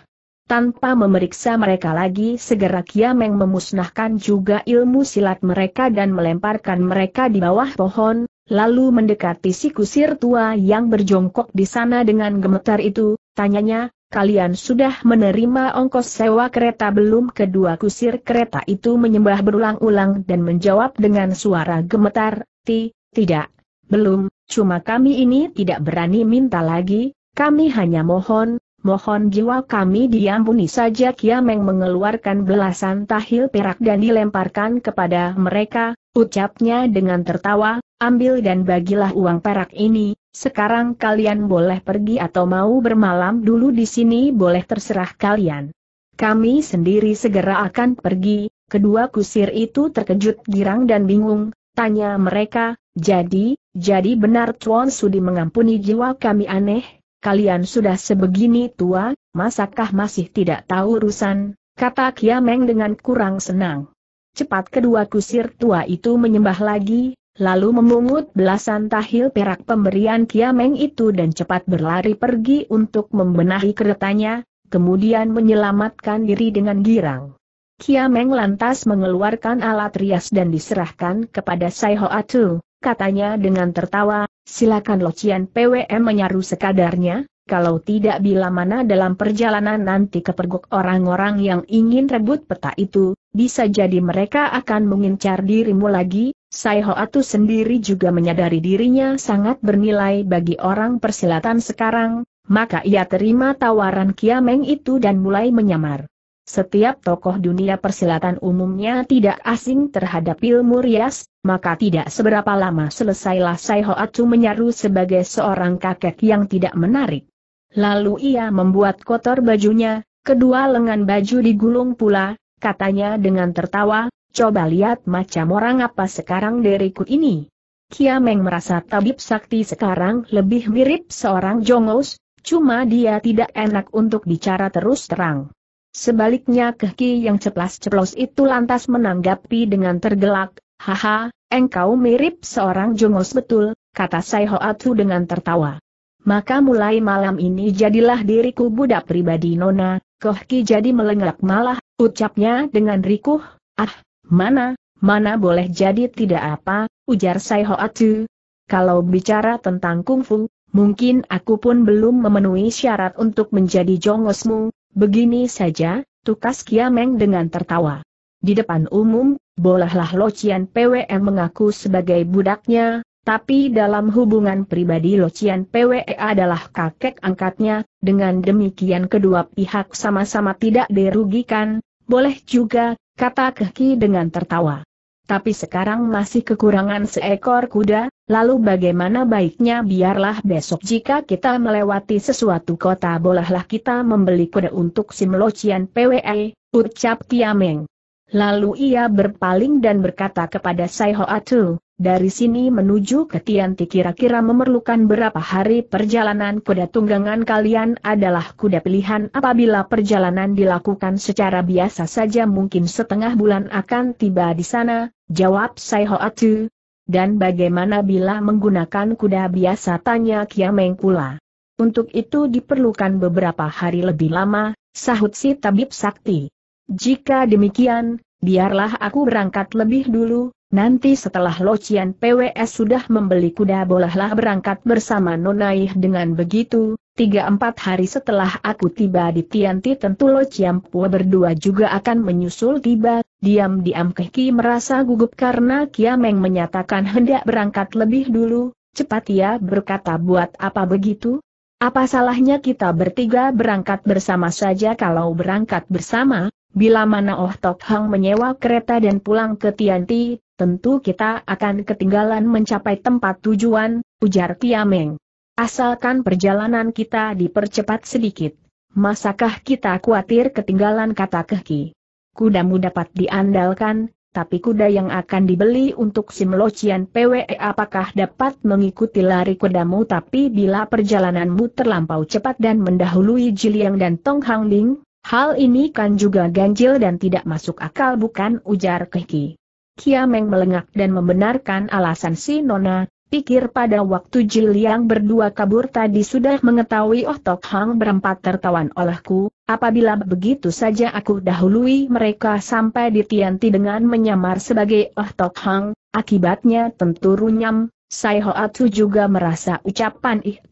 Tanpa memeriksa mereka lagi segera Kiameng memusnahkan juga ilmu silat mereka dan melemparkan mereka di bawah pohon, lalu mendekati si kusir tua yang berjongkok di sana dengan gemetar itu, tanyanya, kalian sudah menerima ongkos sewa kereta belum kedua kusir kereta itu menyembah berulang-ulang dan menjawab dengan suara gemetar, ti, tidak, belum, cuma kami ini tidak berani minta lagi, kami hanya mohon, mohon jiwa kami diampuni saja Kiameng mengeluarkan belasan tahil perak dan dilemparkan kepada mereka, ucapnya dengan tertawa, ambil dan bagilah uang perak ini, sekarang kalian boleh pergi atau mau bermalam dulu di sini boleh terserah kalian. Kami sendiri segera akan pergi, kedua kusir itu terkejut girang dan bingung, tanya mereka, jadi, jadi benar Tuan Sudi mengampuni jiwa kami aneh, kalian sudah sebegini tua, masakah masih tidak tahu urusan, kata Kiameng dengan kurang senang. Cepat kedua kusir tua itu menyembah lagi, lalu memungut belasan tahil perak pemberian Kiameng itu dan cepat berlari pergi untuk membenahi keretanya, kemudian menyelamatkan diri dengan girang. Kiameng lantas mengeluarkan alat rias dan diserahkan kepada Sai Ho Atu, katanya dengan tertawa, silakan Locian PWM menyaru sekadarnya, kalau tidak bila mana dalam perjalanan nanti kepergok orang-orang yang ingin rebut peta itu, bisa jadi mereka akan mengincar dirimu lagi, Sai Atu sendiri juga menyadari dirinya sangat bernilai bagi orang persilatan sekarang, maka ia terima tawaran Kiameng itu dan mulai menyamar. Setiap tokoh dunia persilatan umumnya tidak asing terhadap ilmu rias, maka tidak seberapa lama selesailah Sai Atu menyaru sebagai seorang kakek yang tidak menarik. Lalu ia membuat kotor bajunya, kedua lengan baju digulung pula, katanya dengan tertawa, Coba lihat macam orang apa sekarang deriku ini. Kiameng merasa tabib sakti sekarang lebih mirip seorang jongos, cuma dia tidak enak untuk bicara terus terang. Sebaliknya Kehki yang ceplas-ceplos itu lantas menanggapi dengan tergelak, Haha, engkau mirip seorang jongos betul, kata Sai Hoatu dengan tertawa. Maka mulai malam ini jadilah diriku budak pribadi Nona, kehki jadi melenggak malah, ucapnya dengan rikuh, ah, Mana, mana boleh jadi tidak apa, ujar Sai Hoatu. Kalau bicara tentang kungfu, mungkin aku pun belum memenuhi syarat untuk menjadi jongosmu, begini saja, tukas Kiameng dengan tertawa. Di depan umum, bolehlah Locian PWM mengaku sebagai budaknya, tapi dalam hubungan pribadi Locian PWE adalah kakek angkatnya, dengan demikian kedua pihak sama-sama tidak dirugikan, boleh juga, kata Keki dengan tertawa. Tapi sekarang masih kekurangan seekor kuda, lalu bagaimana baiknya biarlah besok jika kita melewati sesuatu kota bolehlah kita membeli kuda untuk Simlocian PWE, ucap Tiameng. Lalu ia berpaling dan berkata kepada Sai Tu, dari sini menuju ke Tianti kira-kira memerlukan berapa hari perjalanan kuda tunggangan kalian adalah kuda pilihan apabila perjalanan dilakukan secara biasa saja mungkin setengah bulan akan tiba di sana, jawab Sai Hoatu. Dan bagaimana bila menggunakan kuda biasa tanya Kiameng pula. Untuk itu diperlukan beberapa hari lebih lama, sahut si tabib sakti. Jika demikian, biarlah aku berangkat lebih dulu, Nanti setelah Locian PWS sudah membeli kuda bolehlah berangkat bersama Nonaih dengan begitu, tiga empat hari setelah aku tiba di Tianti tentu Locian Pua berdua juga akan menyusul tiba, diam-diam Kehki merasa gugup karena Kiameng menyatakan hendak berangkat lebih dulu, cepat ia berkata buat apa begitu? Apa salahnya kita bertiga berangkat bersama saja kalau berangkat bersama, Bila mana Oh Tok Hang menyewa kereta dan pulang ke Tianti, tentu kita akan ketinggalan mencapai tempat tujuan, ujar Tiameng. Asalkan perjalanan kita dipercepat sedikit. Masakah kita khawatir ketinggalan kata Kehki? Kudamu dapat diandalkan, tapi kuda yang akan dibeli untuk Simlocian PWE apakah dapat mengikuti lari kudamu tapi bila perjalananmu terlampau cepat dan mendahului Jiliang dan Tong Hang Ding, Hal ini kan juga ganjil dan tidak masuk akal bukan ujar Keki. Kiameng melengak dan membenarkan alasan si Nona, pikir pada waktu yang berdua kabur tadi sudah mengetahui Oh Tok Hang berempat tertawan olehku, apabila begitu saja aku dahului mereka sampai di Tianti dengan menyamar sebagai Oh Tok Hang, akibatnya tentu runyam, Sai Hoatu juga merasa ucapan Ih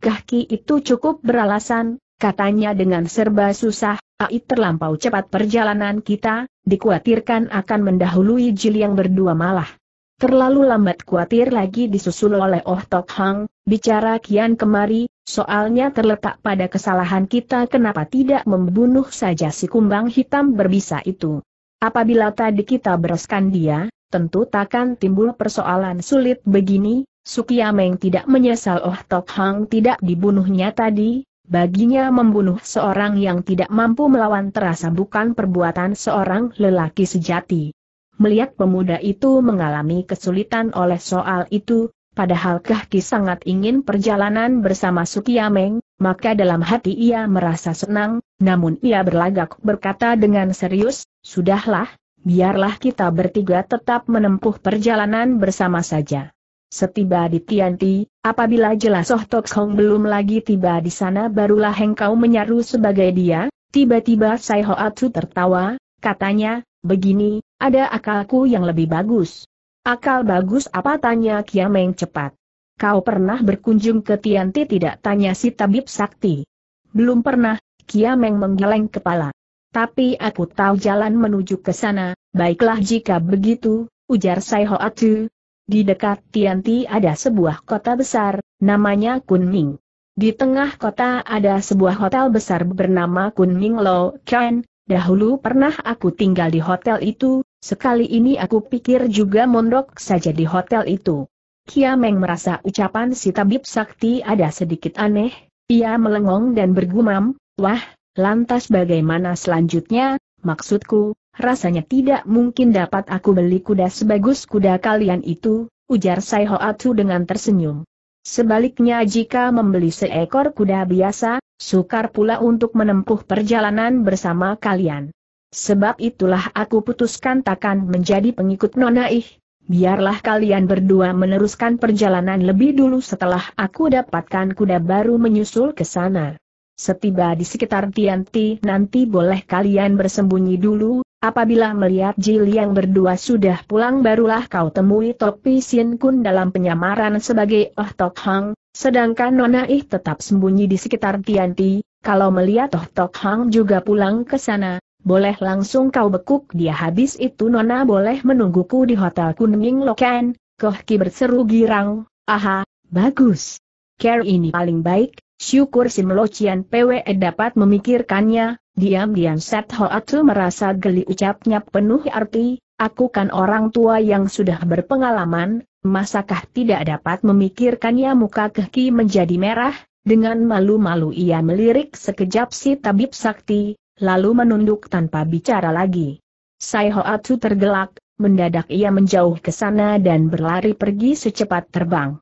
itu cukup beralasan, katanya dengan serba susah, AI terlampau cepat perjalanan kita, dikhawatirkan akan mendahului Jil yang berdua malah. Terlalu lambat khawatir lagi disusul oleh Oh Tok Hang, bicara kian kemari, soalnya terletak pada kesalahan kita kenapa tidak membunuh saja si kumbang hitam berbisa itu. Apabila tadi kita bereskan dia, tentu takkan timbul persoalan sulit begini, Sukiyameng tidak menyesal Oh Tok Hang tidak dibunuhnya tadi, Baginya membunuh seorang yang tidak mampu melawan terasa bukan perbuatan seorang lelaki sejati. Melihat pemuda itu mengalami kesulitan oleh soal itu, padahal Kahki sangat ingin perjalanan bersama Sukiameng, maka dalam hati ia merasa senang, namun ia berlagak berkata dengan serius, Sudahlah, biarlah kita bertiga tetap menempuh perjalanan bersama saja. Setiba di Tianti, apabila jelas Oh Tok Hong belum lagi tiba di sana barulah hengkau menyaru sebagai dia, tiba-tiba Sai Ho Atsu tertawa, katanya, begini, ada akalku yang lebih bagus. Akal bagus apa tanya Kiameng cepat. Kau pernah berkunjung ke Tianti tidak tanya si tabib sakti. Belum pernah, Kiameng menggeleng kepala. Tapi aku tahu jalan menuju ke sana, baiklah jika begitu, ujar Sai Ho Atu. Di dekat Tianti ada sebuah kota besar, namanya Kunming. Di tengah kota ada sebuah hotel besar bernama Kunming Lo Chan, dahulu pernah aku tinggal di hotel itu, sekali ini aku pikir juga mondok saja di hotel itu. Kiameng merasa ucapan si tabib sakti ada sedikit aneh, ia melengong dan bergumam, wah, lantas bagaimana selanjutnya, maksudku, rasanya tidak mungkin dapat aku beli kuda sebagus kuda kalian itu, ujar Sai Hoatu dengan tersenyum. Sebaliknya jika membeli seekor kuda biasa, sukar pula untuk menempuh perjalanan bersama kalian. Sebab itulah aku putuskan takkan menjadi pengikut Nonaih. Biarlah kalian berdua meneruskan perjalanan lebih dulu setelah aku dapatkan kuda baru menyusul ke sana. Setiba di sekitar Tianti nanti boleh kalian bersembunyi dulu, Apabila melihat yang berdua sudah pulang barulah kau temui Tok Pisin Kun dalam penyamaran sebagai Oh Tok Hang, sedangkan Nona Ih tetap sembunyi di sekitar Tianti, kalau melihat Oh Tok Hang juga pulang ke sana, boleh langsung kau bekuk dia habis itu Nona boleh menungguku di Hotel Kunming Loken, Koh Ki berseru girang, aha, bagus. Care ini paling baik, syukur Sim Lo PWE dapat memikirkannya, Diam-diam Set Hoatu merasa geli ucapnya penuh arti, aku kan orang tua yang sudah berpengalaman, masakah tidak dapat memikirkannya muka keki menjadi merah, dengan malu-malu ia melirik sekejap si tabib sakti, lalu menunduk tanpa bicara lagi. Sai Hoatu tergelak, mendadak ia menjauh ke sana dan berlari pergi secepat terbang.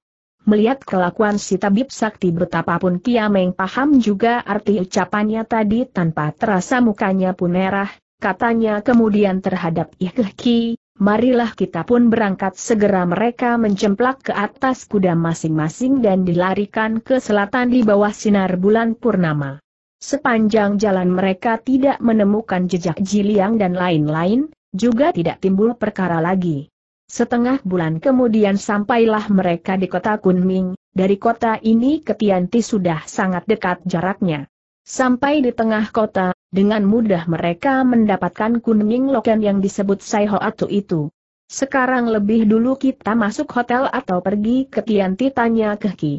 Melihat kelakuan si tabib sakti betapapun Kiameng paham juga arti ucapannya tadi tanpa terasa mukanya pun merah, katanya kemudian terhadap Ki, marilah kita pun berangkat segera mereka mencemplak ke atas kuda masing-masing dan dilarikan ke selatan di bawah sinar bulan purnama. Sepanjang jalan mereka tidak menemukan jejak Jiliang dan lain-lain, juga tidak timbul perkara lagi. Setengah bulan kemudian sampailah mereka di kota Kunming, dari kota ini ke Tianti sudah sangat dekat jaraknya. Sampai di tengah kota, dengan mudah mereka mendapatkan Kunming Loken yang disebut Sai itu. Sekarang lebih dulu kita masuk hotel atau pergi ke Tianti tanya ke Ki.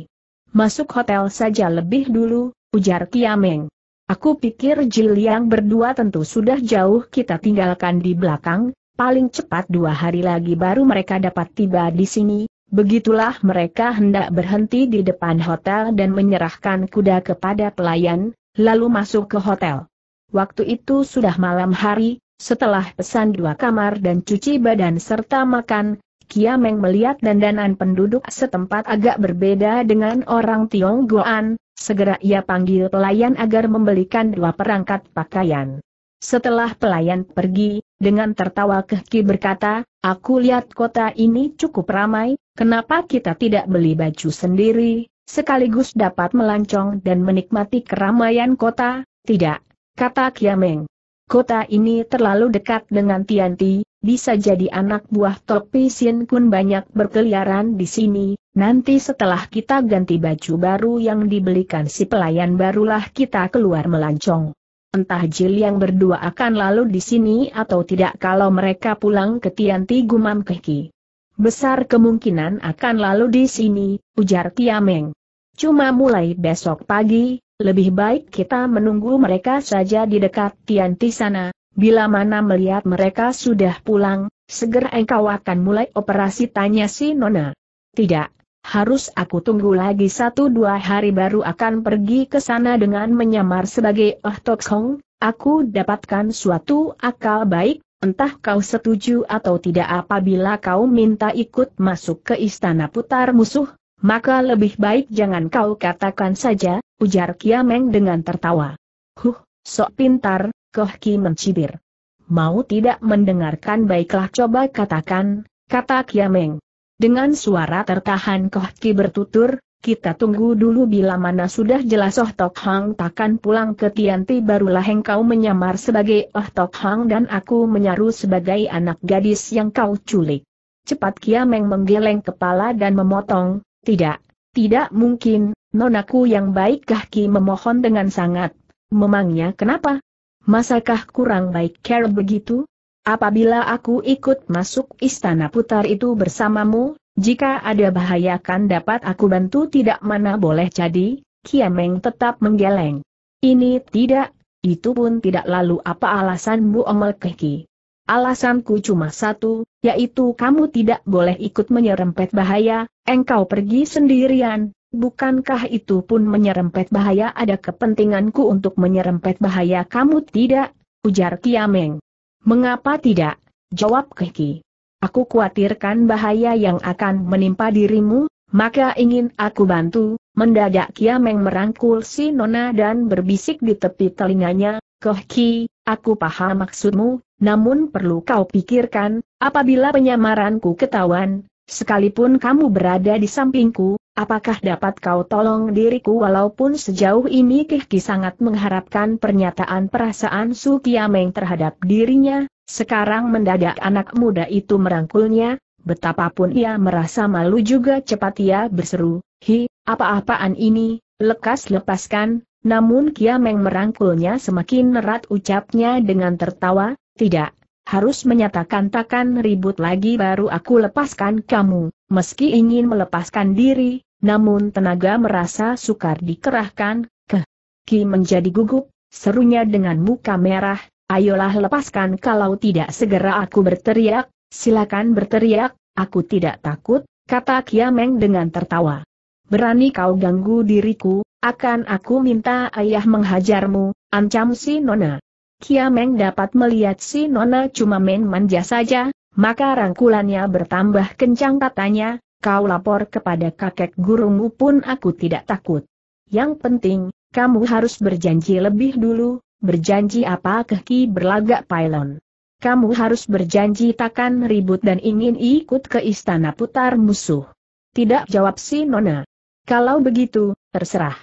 Masuk hotel saja lebih dulu, ujar Kiameng. Aku pikir Jiliang berdua tentu sudah jauh kita tinggalkan di belakang, paling cepat dua hari lagi baru mereka dapat tiba di sini, begitulah mereka hendak berhenti di depan hotel dan menyerahkan kuda kepada pelayan, lalu masuk ke hotel. Waktu itu sudah malam hari, setelah pesan dua kamar dan cuci badan serta makan, Kiameng melihat dandanan penduduk setempat agak berbeda dengan orang Tionggoan, segera ia panggil pelayan agar membelikan dua perangkat pakaian. Setelah pelayan pergi, dengan tertawa keki berkata, aku lihat kota ini cukup ramai, kenapa kita tidak beli baju sendiri, sekaligus dapat melancong dan menikmati keramaian kota, tidak, kata Kiameng. Kota ini terlalu dekat dengan Tianti, bisa jadi anak buah Topi Sin Kun banyak berkeliaran di sini, nanti setelah kita ganti baju baru yang dibelikan si pelayan barulah kita keluar melancong entah Jil yang berdua akan lalu di sini atau tidak kalau mereka pulang ke Tianti Gumam Keki. Besar kemungkinan akan lalu di sini, ujar Tiameng. Cuma mulai besok pagi, lebih baik kita menunggu mereka saja di dekat Tianti sana, bila mana melihat mereka sudah pulang, segera engkau akan mulai operasi tanya si Nona. Tidak, harus aku tunggu lagi satu dua hari baru akan pergi ke sana dengan menyamar sebagai Oh Tok Hong, aku dapatkan suatu akal baik, entah kau setuju atau tidak apabila kau minta ikut masuk ke istana putar musuh, maka lebih baik jangan kau katakan saja, ujar Kiameng dengan tertawa. Huh, sok pintar, Koh Ki mencibir. Mau tidak mendengarkan baiklah coba katakan, kata Kiameng. Dengan suara tertahan Ki bertutur, kita tunggu dulu bila mana sudah jelas Oh Tok Hang takkan pulang ke Tianti barulah engkau menyamar sebagai Oh Tok Hang dan aku menyaru sebagai anak gadis yang kau culik. Cepat Kiameng menggeleng kepala dan memotong, tidak, tidak mungkin, nonaku yang baik Kahki memohon dengan sangat. Memangnya kenapa? Masakah kurang baik care begitu? Apabila aku ikut masuk istana putar itu bersamamu, jika ada bahaya kan dapat aku bantu tidak mana boleh jadi, Kiameng tetap menggeleng. Ini tidak, itu pun tidak lalu apa alasanmu Omel Keki. Alasanku cuma satu, yaitu kamu tidak boleh ikut menyerempet bahaya, engkau pergi sendirian, bukankah itu pun menyerempet bahaya ada kepentinganku untuk menyerempet bahaya kamu tidak, ujar Kiameng. Mengapa tidak? Jawab Keki. Aku khawatirkan bahaya yang akan menimpa dirimu, maka ingin aku bantu. Mendadak Kiameng merangkul si Nona dan berbisik di tepi telinganya, Kohki, aku paham maksudmu, namun perlu kau pikirkan, apabila penyamaranku ketahuan, sekalipun kamu berada di sampingku, Apakah dapat kau tolong diriku walaupun sejauh ini Kihki sangat mengharapkan pernyataan perasaan Su Kiameng terhadap dirinya, sekarang mendadak anak muda itu merangkulnya, betapapun ia merasa malu juga cepat ia berseru, Hi, apa-apaan ini, lekas lepaskan, namun Kiameng merangkulnya semakin erat ucapnya dengan tertawa, tidak, harus menyatakan takkan ribut lagi baru aku lepaskan kamu, meski ingin melepaskan diri, namun tenaga merasa sukar dikerahkan, keh. Ki menjadi gugup, serunya dengan muka merah, ayolah lepaskan kalau tidak segera aku berteriak, silakan berteriak, aku tidak takut, kata Kiameng dengan tertawa. Berani kau ganggu diriku, akan aku minta ayah menghajarmu, ancam si Nona. Kiameng dapat melihat si Nona cuma main manja saja, maka rangkulannya bertambah kencang katanya, kau lapor kepada kakek gurumu pun aku tidak takut. Yang penting, kamu harus berjanji lebih dulu, berjanji apa keki berlagak pailon. Kamu harus berjanji takkan ribut dan ingin ikut ke istana putar musuh. Tidak jawab si Nona. Kalau begitu, terserah.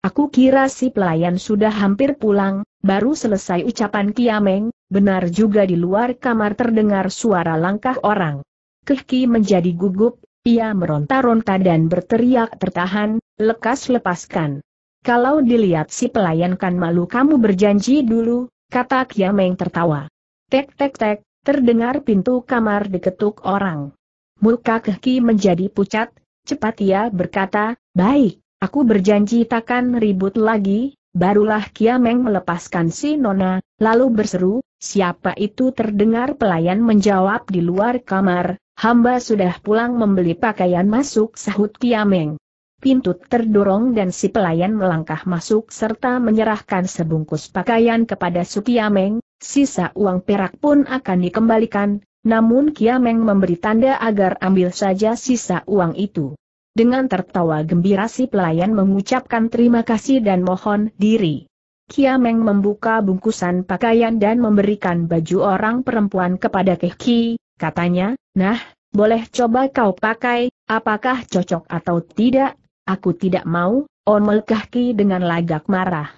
Aku kira si pelayan sudah hampir pulang, baru selesai ucapan Kiameng, benar juga di luar kamar terdengar suara langkah orang. Kehki menjadi gugup, ia meronta-ronta dan berteriak tertahan, lekas lepaskan. Kalau dilihat si pelayan kan malu kamu berjanji dulu, kata Kiameng tertawa. Tek tek tek, terdengar pintu kamar diketuk orang. Muka Keki menjadi pucat, cepat ia berkata, baik, aku berjanji takkan ribut lagi, barulah Kiameng melepaskan si Nona, lalu berseru, siapa itu terdengar pelayan menjawab di luar kamar, Hamba sudah pulang membeli pakaian masuk sahut Kiameng. Pintu terdorong dan si pelayan melangkah masuk serta menyerahkan sebungkus pakaian kepada Sukiameng, sisa uang perak pun akan dikembalikan, namun Kiameng memberi tanda agar ambil saja sisa uang itu. Dengan tertawa gembira si pelayan mengucapkan terima kasih dan mohon diri. Kiameng membuka bungkusan pakaian dan memberikan baju orang perempuan kepada Kehki, katanya, Nah, boleh coba kau pakai, apakah cocok atau tidak? Aku tidak mau, Omel Kahki dengan lagak marah.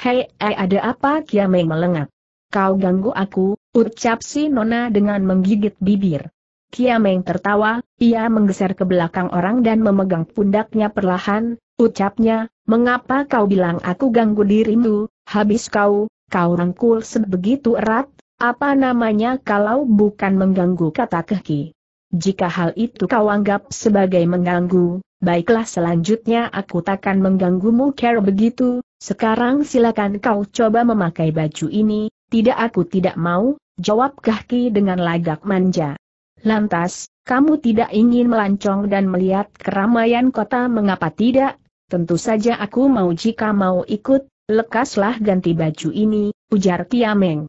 Hei, eh ada apa Kiamei melengak? Kau ganggu aku, ucap si Nona dengan menggigit bibir. Kiameng tertawa, ia menggeser ke belakang orang dan memegang pundaknya perlahan, ucapnya, mengapa kau bilang aku ganggu dirimu, habis kau, kau rangkul sebegitu erat, apa namanya kalau bukan mengganggu kata Kehki. Jika hal itu kau anggap sebagai mengganggu, baiklah selanjutnya aku takkan mengganggumu care begitu, sekarang silakan kau coba memakai baju ini, tidak aku tidak mau, jawab Kehki dengan lagak manja. Lantas, kamu tidak ingin melancong dan melihat keramaian kota mengapa tidak? Tentu saja aku mau jika mau ikut, lekaslah ganti baju ini, ujar Tiameng.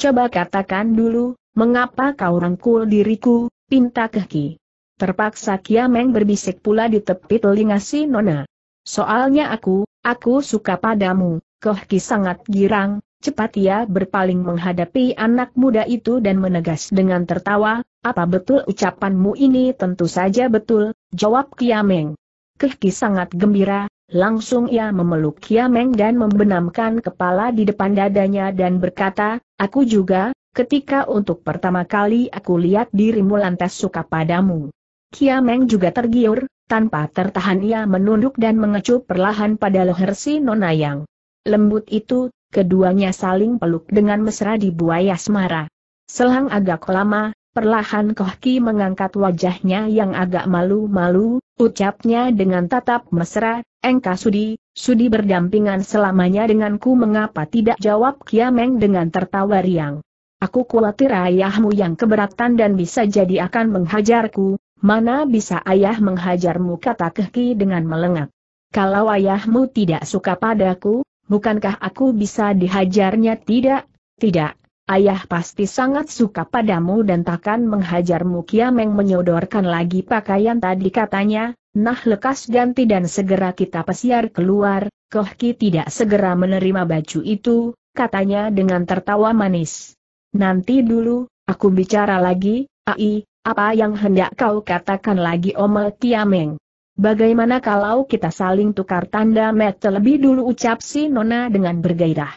Coba katakan dulu, mengapa kau rangkul diriku, pinta kehki. Terpaksa Kiameng berbisik pula di tepi telinga si Nona. Soalnya aku, aku suka padamu, Kohki sangat girang, cepat ia berpaling menghadapi anak muda itu dan menegas dengan tertawa, apa betul ucapanmu ini tentu saja betul, jawab Kiameng. Kehki sangat gembira, langsung ia memeluk Kiameng dan membenamkan kepala di depan dadanya dan berkata, Aku juga, ketika untuk pertama kali aku lihat dirimu lantas suka padamu. Kiameng juga tergiur, tanpa tertahan ia menunduk dan mengecup perlahan pada leher si Nona yang lembut itu, keduanya saling peluk dengan mesra di buaya semara. Selang agak lama, Perlahan Koh mengangkat wajahnya yang agak malu-malu, ucapnya dengan tatap mesra, Engka Sudi, Sudi berdampingan selamanya denganku mengapa tidak jawab Kiameng dengan tertawa riang. Aku khawatir ayahmu yang keberatan dan bisa jadi akan menghajarku, mana bisa ayah menghajarmu kata Kehki dengan melengak. Kalau ayahmu tidak suka padaku, bukankah aku bisa dihajarnya tidak? Tidak, Ayah pasti sangat suka padamu dan takkan menghajarmu Kiameng menyodorkan lagi pakaian tadi katanya, nah lekas ganti dan segera kita pesiar keluar, Kohki tidak segera menerima baju itu, katanya dengan tertawa manis. Nanti dulu, aku bicara lagi, Ai, apa yang hendak kau katakan lagi Omel Kiameng? Bagaimana kalau kita saling tukar tanda met lebih dulu ucap si Nona dengan bergairah?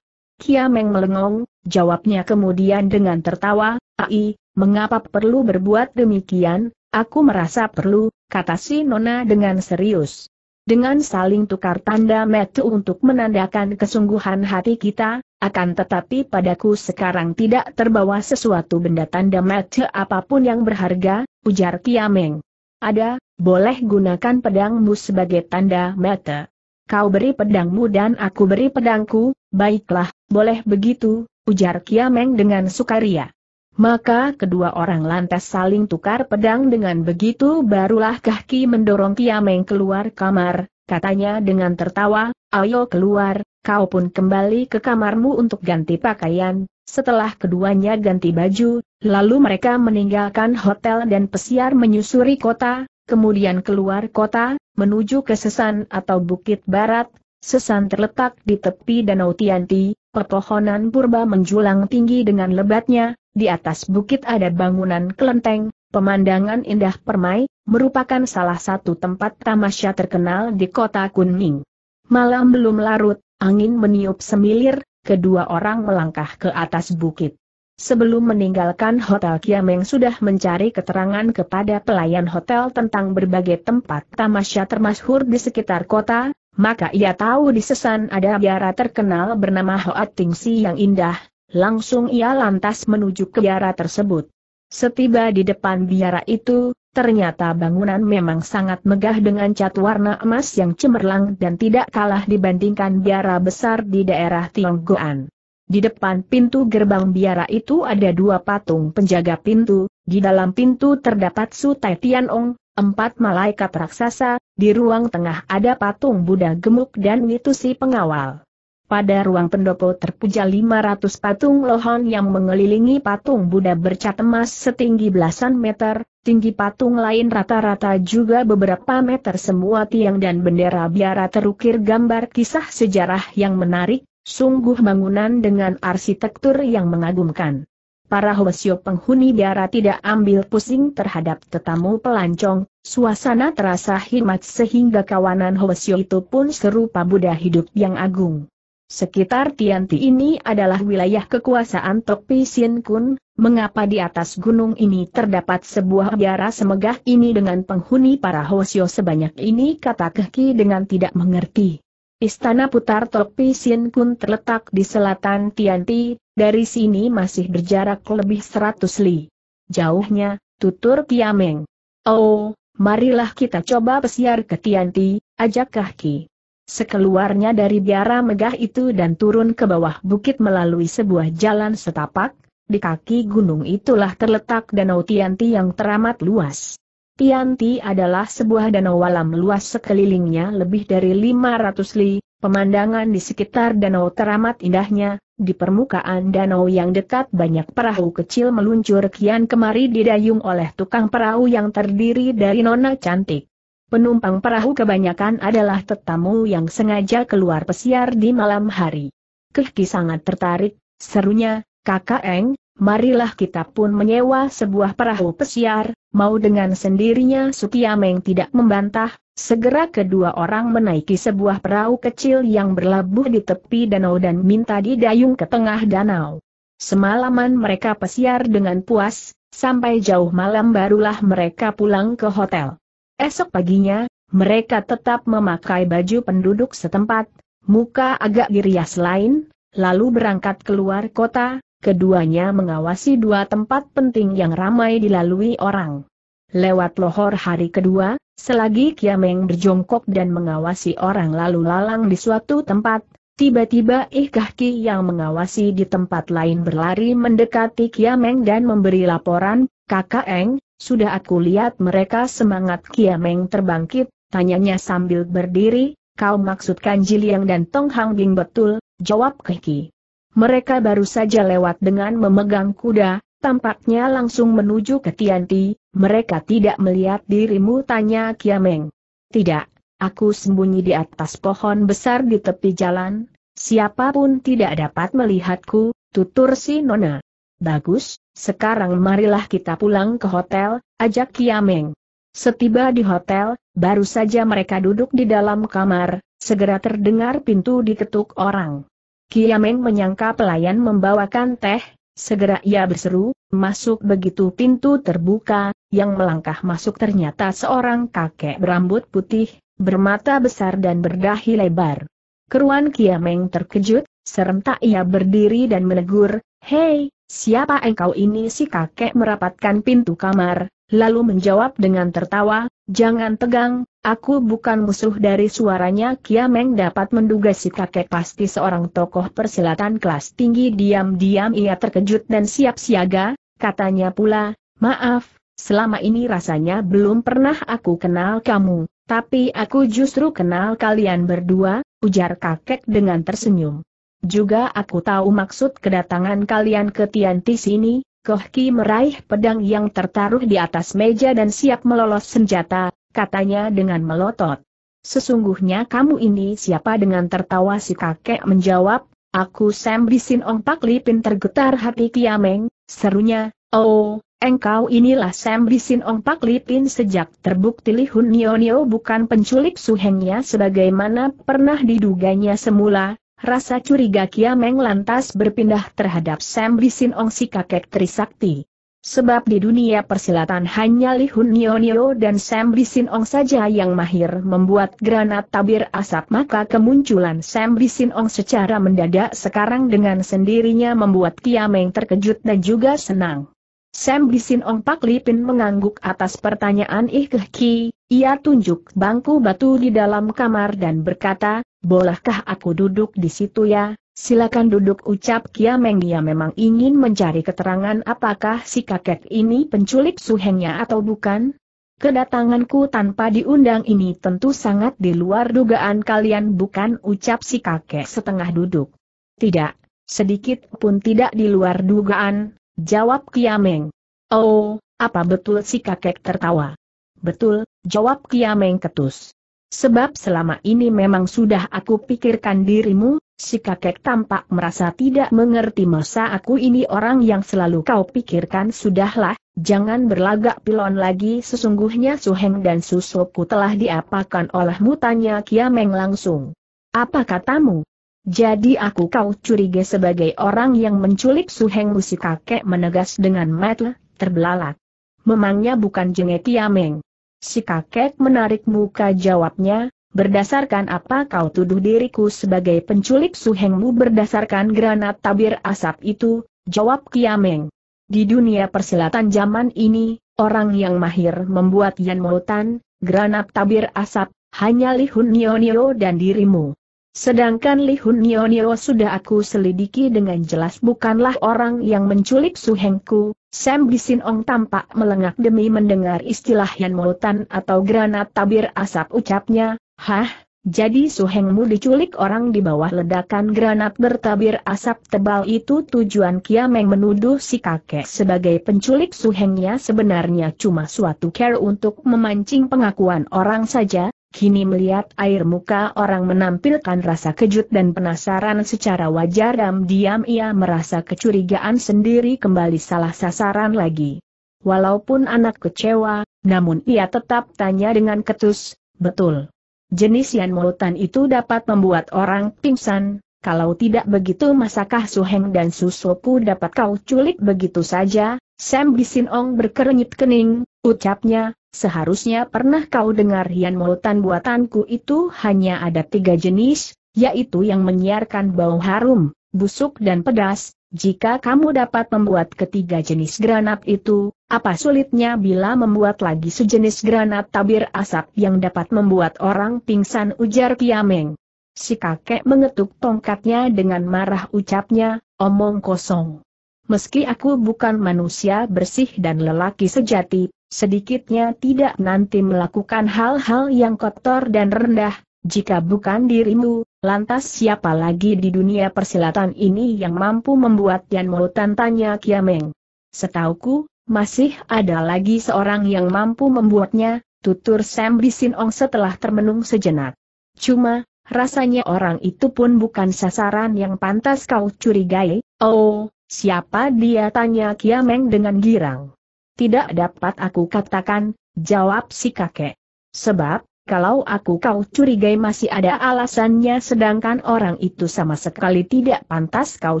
Kiameng melengong, Jawabnya kemudian dengan tertawa, Ai, mengapa perlu berbuat demikian, aku merasa perlu, kata si Nona dengan serius. Dengan saling tukar tanda metu untuk menandakan kesungguhan hati kita, akan tetapi padaku sekarang tidak terbawa sesuatu benda tanda metu apapun yang berharga, ujar Kiameng. Ada, boleh gunakan pedangmu sebagai tanda metu. Kau beri pedangmu dan aku beri pedangku, baiklah, boleh begitu, ujar Kiameng dengan sukaria. Maka kedua orang lantas saling tukar pedang dengan begitu barulah Kahki mendorong Kiameng keluar kamar, katanya dengan tertawa, ayo keluar, kau pun kembali ke kamarmu untuk ganti pakaian. Setelah keduanya ganti baju, lalu mereka meninggalkan hotel dan pesiar menyusuri kota, kemudian keluar kota, menuju ke Sesan atau Bukit Barat, Sesan terletak di tepi Danau Tianti, pepohonan purba menjulang tinggi dengan lebatnya, di atas bukit ada bangunan kelenteng, pemandangan indah permai, merupakan salah satu tempat tamasya terkenal di kota Kunming. Malam belum larut, angin meniup semilir, kedua orang melangkah ke atas bukit. Sebelum meninggalkan Hotel Kiameng sudah mencari keterangan kepada pelayan hotel tentang berbagai tempat tamasya termasyhur di sekitar kota, maka ia tahu di Sesan ada biara terkenal bernama Hoat Tingsi yang indah, langsung ia lantas menuju ke biara tersebut. Setiba di depan biara itu, ternyata bangunan memang sangat megah dengan cat warna emas yang cemerlang dan tidak kalah dibandingkan biara besar di daerah Tionggoan. Di depan pintu gerbang biara itu ada dua patung penjaga pintu, di dalam pintu terdapat Su Tai Tianong, empat malaikat raksasa, di ruang tengah ada patung Buddha gemuk dan nitusi pengawal. Pada ruang pendopo terpuja 500 patung lohon yang mengelilingi patung Buddha bercat emas setinggi belasan meter, tinggi patung lain rata-rata juga beberapa meter semua tiang dan bendera biara terukir gambar kisah sejarah yang menarik, sungguh bangunan dengan arsitektur yang mengagumkan para Hwasyo penghuni biara tidak ambil pusing terhadap tetamu pelancong, suasana terasa hikmat sehingga kawanan Hwasyo itu pun serupa Buddha hidup yang agung. Sekitar Tianti ini adalah wilayah kekuasaan Tokpi Sien Kun, mengapa di atas gunung ini terdapat sebuah biara semegah ini dengan penghuni para Hwasyo sebanyak ini kata Kehki dengan tidak mengerti. Istana Putar Topi Sin Kun terletak di selatan Tianti, dari sini masih berjarak lebih seratus li. Jauhnya, tutur Kiameng. Oh, marilah kita coba pesiar ke Tianti, ajak kaki. Sekeluarnya dari biara megah itu dan turun ke bawah bukit melalui sebuah jalan setapak, di kaki gunung itulah terletak Danau Tianti yang teramat luas. Pianti adalah sebuah danau walam luas sekelilingnya lebih dari 500 li, pemandangan di sekitar danau teramat indahnya, di permukaan danau yang dekat banyak perahu kecil meluncur kian kemari didayung oleh tukang perahu yang terdiri dari nona cantik. Penumpang perahu kebanyakan adalah tetamu yang sengaja keluar pesiar di malam hari. Kehki sangat tertarik, serunya, kakak Eng, marilah kita pun menyewa sebuah perahu pesiar, mau dengan sendirinya Sukiameng tidak membantah, segera kedua orang menaiki sebuah perahu kecil yang berlabuh di tepi danau dan minta didayung ke tengah danau. Semalaman mereka pesiar dengan puas, sampai jauh malam barulah mereka pulang ke hotel. Esok paginya, mereka tetap memakai baju penduduk setempat, muka agak dirias lain, lalu berangkat keluar kota, Keduanya mengawasi dua tempat penting yang ramai dilalui orang. Lewat lohor hari kedua, selagi Kiameng berjongkok dan mengawasi orang lalu lalang di suatu tempat, tiba-tiba Ih Ki yang mengawasi di tempat lain berlari mendekati Kiameng dan memberi laporan, Kakak Eng, sudah aku lihat mereka semangat Kiameng terbangkit, tanyanya sambil berdiri, kau maksudkan Jiliang dan Tong Hang Bing betul, jawab Kahki mereka baru saja lewat dengan memegang kuda, tampaknya langsung menuju ke Tianti, mereka tidak melihat dirimu tanya Kiameng. Tidak, aku sembunyi di atas pohon besar di tepi jalan, siapapun tidak dapat melihatku, tutur si Nona. Bagus, sekarang marilah kita pulang ke hotel, ajak Kiameng. Setiba di hotel, baru saja mereka duduk di dalam kamar, segera terdengar pintu diketuk orang. Kiameng menyangka pelayan membawakan teh, segera ia berseru, masuk begitu pintu terbuka, yang melangkah masuk ternyata seorang kakek berambut putih, bermata besar dan berdahi lebar. Keruan Kiameng terkejut, serentak ia berdiri dan menegur, Hei, siapa engkau ini si kakek merapatkan pintu kamar, lalu menjawab dengan tertawa, jangan tegang, aku bukan musuh dari suaranya Kiameng dapat menduga si kakek pasti seorang tokoh persilatan kelas tinggi diam-diam ia terkejut dan siap siaga, katanya pula, maaf, selama ini rasanya belum pernah aku kenal kamu, tapi aku justru kenal kalian berdua, ujar kakek dengan tersenyum. Juga aku tahu maksud kedatangan kalian ke Tianti sini, Koh Ki meraih pedang yang tertaruh di atas meja dan siap melolos senjata, katanya dengan melotot. Sesungguhnya kamu ini siapa dengan tertawa si kakek menjawab, aku Sam Bisin Ong Pak Lipin tergetar hati Kiameng, serunya, oh, Engkau inilah Sam Bisin Ong Pak Lipin sejak terbukti lihun Hun Nio Nio bukan penculik suhengnya sebagaimana pernah diduganya semula, Rasa curiga Kiameng lantas berpindah terhadap Sam Bisin Ong si kakek Trisakti. Sebab di dunia persilatan hanya Li Hun Nio Nio dan Sam Bisin Ong saja yang mahir membuat granat tabir asap maka kemunculan Sam Bisin Ong secara mendadak sekarang dengan sendirinya membuat Kiameng terkejut dan juga senang. Sam Bisin Ong Pak Lipin mengangguk atas pertanyaan Ih Ki, ia tunjuk bangku batu di dalam kamar dan berkata, bolehkah aku duduk di situ ya? Silakan duduk ucap Kiameng dia memang ingin mencari keterangan apakah si kakek ini penculik suhengnya atau bukan? Kedatanganku tanpa diundang ini tentu sangat di luar dugaan kalian bukan ucap si kakek setengah duduk. Tidak, sedikit pun tidak di luar dugaan, jawab Kiameng. Oh, apa betul si kakek tertawa? Betul, jawab Kiameng Ketus. Sebab selama ini memang sudah aku pikirkan dirimu, si kakek tampak merasa tidak mengerti masa aku ini orang yang selalu kau pikirkan sudahlah, jangan berlagak pilon lagi sesungguhnya Suheng dan Susopku telah diapakan olehmu tanya Kiameng langsung. Apa katamu? Jadi aku kau curiga sebagai orang yang menculik Suheng si kakek menegas dengan matle, terbelalak. Memangnya bukan jengek Kiameng. Si kakek menarik muka jawabnya, berdasarkan apa kau tuduh diriku sebagai penculik suhengmu berdasarkan granat tabir asap itu, jawab Kiameng. Di dunia persilatan zaman ini, orang yang mahir membuat Yan Mautan, granat tabir asap, hanya Lihun Hun Nio dan dirimu. Sedangkan Li Hun Nio sudah aku selidiki dengan jelas bukanlah orang yang menculik Suhengku. Sam Bisin Ong tampak melengak demi mendengar istilah Yan mulutan atau granat tabir asap ucapnya, Hah, jadi Suhengmu diculik orang di bawah ledakan granat bertabir asap tebal itu tujuan Kiameng menuduh si kakek sebagai penculik Su sebenarnya cuma suatu care untuk memancing pengakuan orang saja, Kini melihat air muka orang menampilkan rasa kejut dan penasaran secara wajar dan diam ia merasa kecurigaan sendiri kembali salah sasaran lagi. Walaupun anak kecewa, namun ia tetap tanya dengan ketus, betul. Jenis yan mulutan itu dapat membuat orang pingsan, kalau tidak begitu masakah Su Heng dan Susopu dapat kau culik begitu saja? Sam Bisinong berkerenyit kening, ucapnya, Seharusnya pernah kau dengar hian molotan buatanku itu hanya ada tiga jenis, yaitu yang menyiarkan bau harum, busuk dan pedas, jika kamu dapat membuat ketiga jenis granat itu, apa sulitnya bila membuat lagi sejenis granat tabir asap yang dapat membuat orang pingsan ujar Kiameng. Si kakek mengetuk tongkatnya dengan marah ucapnya, omong kosong meski aku bukan manusia bersih dan lelaki sejati, sedikitnya tidak nanti melakukan hal-hal yang kotor dan rendah, jika bukan dirimu, lantas siapa lagi di dunia persilatan ini yang mampu membuat Yan Moutan tanya Kiameng. Setauku, masih ada lagi seorang yang mampu membuatnya, tutur Sam Bisinong setelah termenung sejenak. Cuma, rasanya orang itu pun bukan sasaran yang pantas kau curigai, oh, Siapa dia tanya Kiameng dengan girang. Tidak dapat aku katakan, jawab si kakek. Sebab, kalau aku kau curigai masih ada alasannya sedangkan orang itu sama sekali tidak pantas kau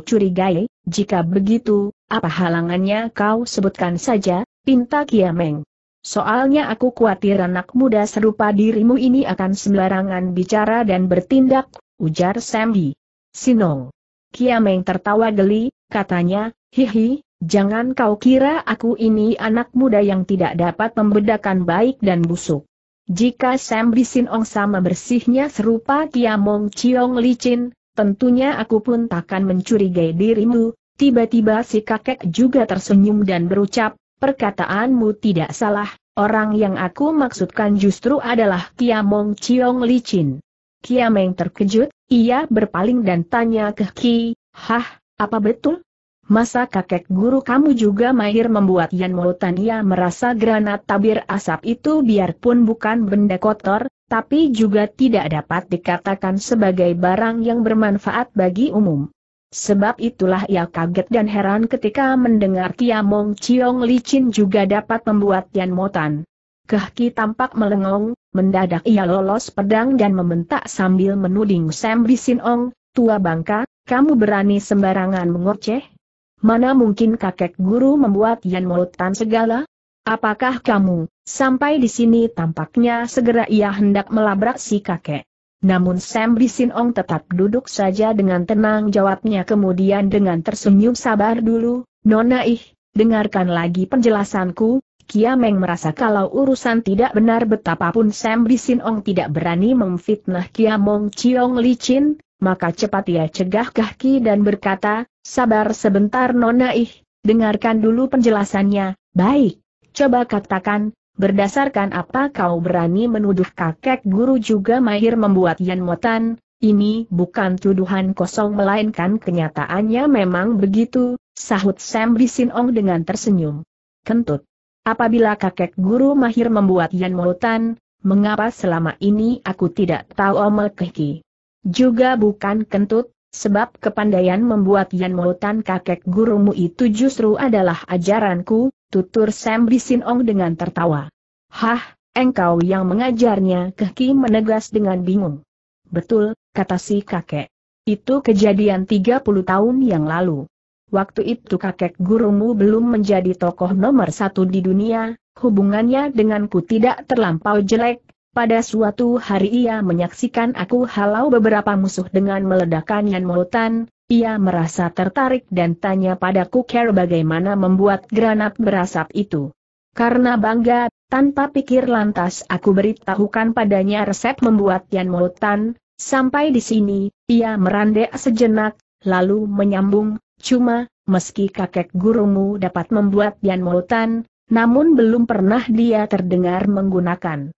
curigai, jika begitu, apa halangannya kau sebutkan saja, pinta Kiameng. Soalnya aku khawatir anak muda serupa dirimu ini akan sembarangan bicara dan bertindak, ujar Sambi. Sinong. Kiameng tertawa geli, katanya, hihi, jangan kau kira aku ini anak muda yang tidak dapat membedakan baik dan busuk. Jika Sam Bisin Ong sama bersihnya serupa Kiamong Chiong Licin, tentunya aku pun takkan mencurigai dirimu, tiba-tiba si kakek juga tersenyum dan berucap, perkataanmu tidak salah, orang yang aku maksudkan justru adalah Kiamong Chiong Licin. Kiameng terkejut, ia berpaling dan tanya ke Ki, Hah, apa betul? Masa kakek guru kamu juga mahir membuat Yan Motania merasa granat tabir asap itu biarpun bukan benda kotor, tapi juga tidak dapat dikatakan sebagai barang yang bermanfaat bagi umum. Sebab itulah ia kaget dan heran ketika mendengar Tiamong Chiong Licin juga dapat membuat Yan Motan. Kehki tampak melengong, mendadak ia lolos pedang dan membentak sambil menuding Sam Ong, tua bangka, kamu berani sembarangan mengoceh? Mana mungkin kakek guru membuat Yan tan segala? Apakah kamu, sampai di sini tampaknya segera ia hendak melabrak si kakek. Namun Sam Bisinong tetap duduk saja dengan tenang jawabnya kemudian dengan tersenyum sabar dulu, Nona ih, dengarkan lagi penjelasanku, Kia Meng merasa kalau urusan tidak benar betapapun Sam Bisinong tidak berani memfitnah Kia Mong Chiong Licin, maka cepat ia cegah kaki dan berkata, sabar sebentar Nona ih, dengarkan dulu penjelasannya, baik, coba katakan, berdasarkan apa kau berani menuduh kakek guru juga mahir membuat Yan Motan, ini bukan tuduhan kosong melainkan kenyataannya memang begitu, sahut Sam Bisinong dengan tersenyum. Kentut. Apabila kakek guru mahir membuat Yan Motan, mengapa selama ini aku tidak tahu Omel Keki? Juga bukan kentut, sebab kepandaian membuat Yan Motan kakek gurumu itu justru adalah ajaranku, tutur Sam Bisinong dengan tertawa. Hah, engkau yang mengajarnya Keki menegas dengan bingung. Betul, kata si kakek. Itu kejadian 30 tahun yang lalu. Waktu itu kakek gurumu belum menjadi tokoh nomor satu di dunia, hubungannya denganku tidak terlampau jelek, pada suatu hari ia menyaksikan aku halau beberapa musuh dengan meledakkan yang ia merasa tertarik dan tanya padaku care bagaimana membuat granat berasap itu. Karena bangga, tanpa pikir lantas aku beritahukan padanya resep membuat yang mulutan, sampai di sini, ia merandek sejenak, lalu menyambung, cuma, meski kakek gurumu dapat membuat yang mulutan, namun belum pernah dia terdengar menggunakan.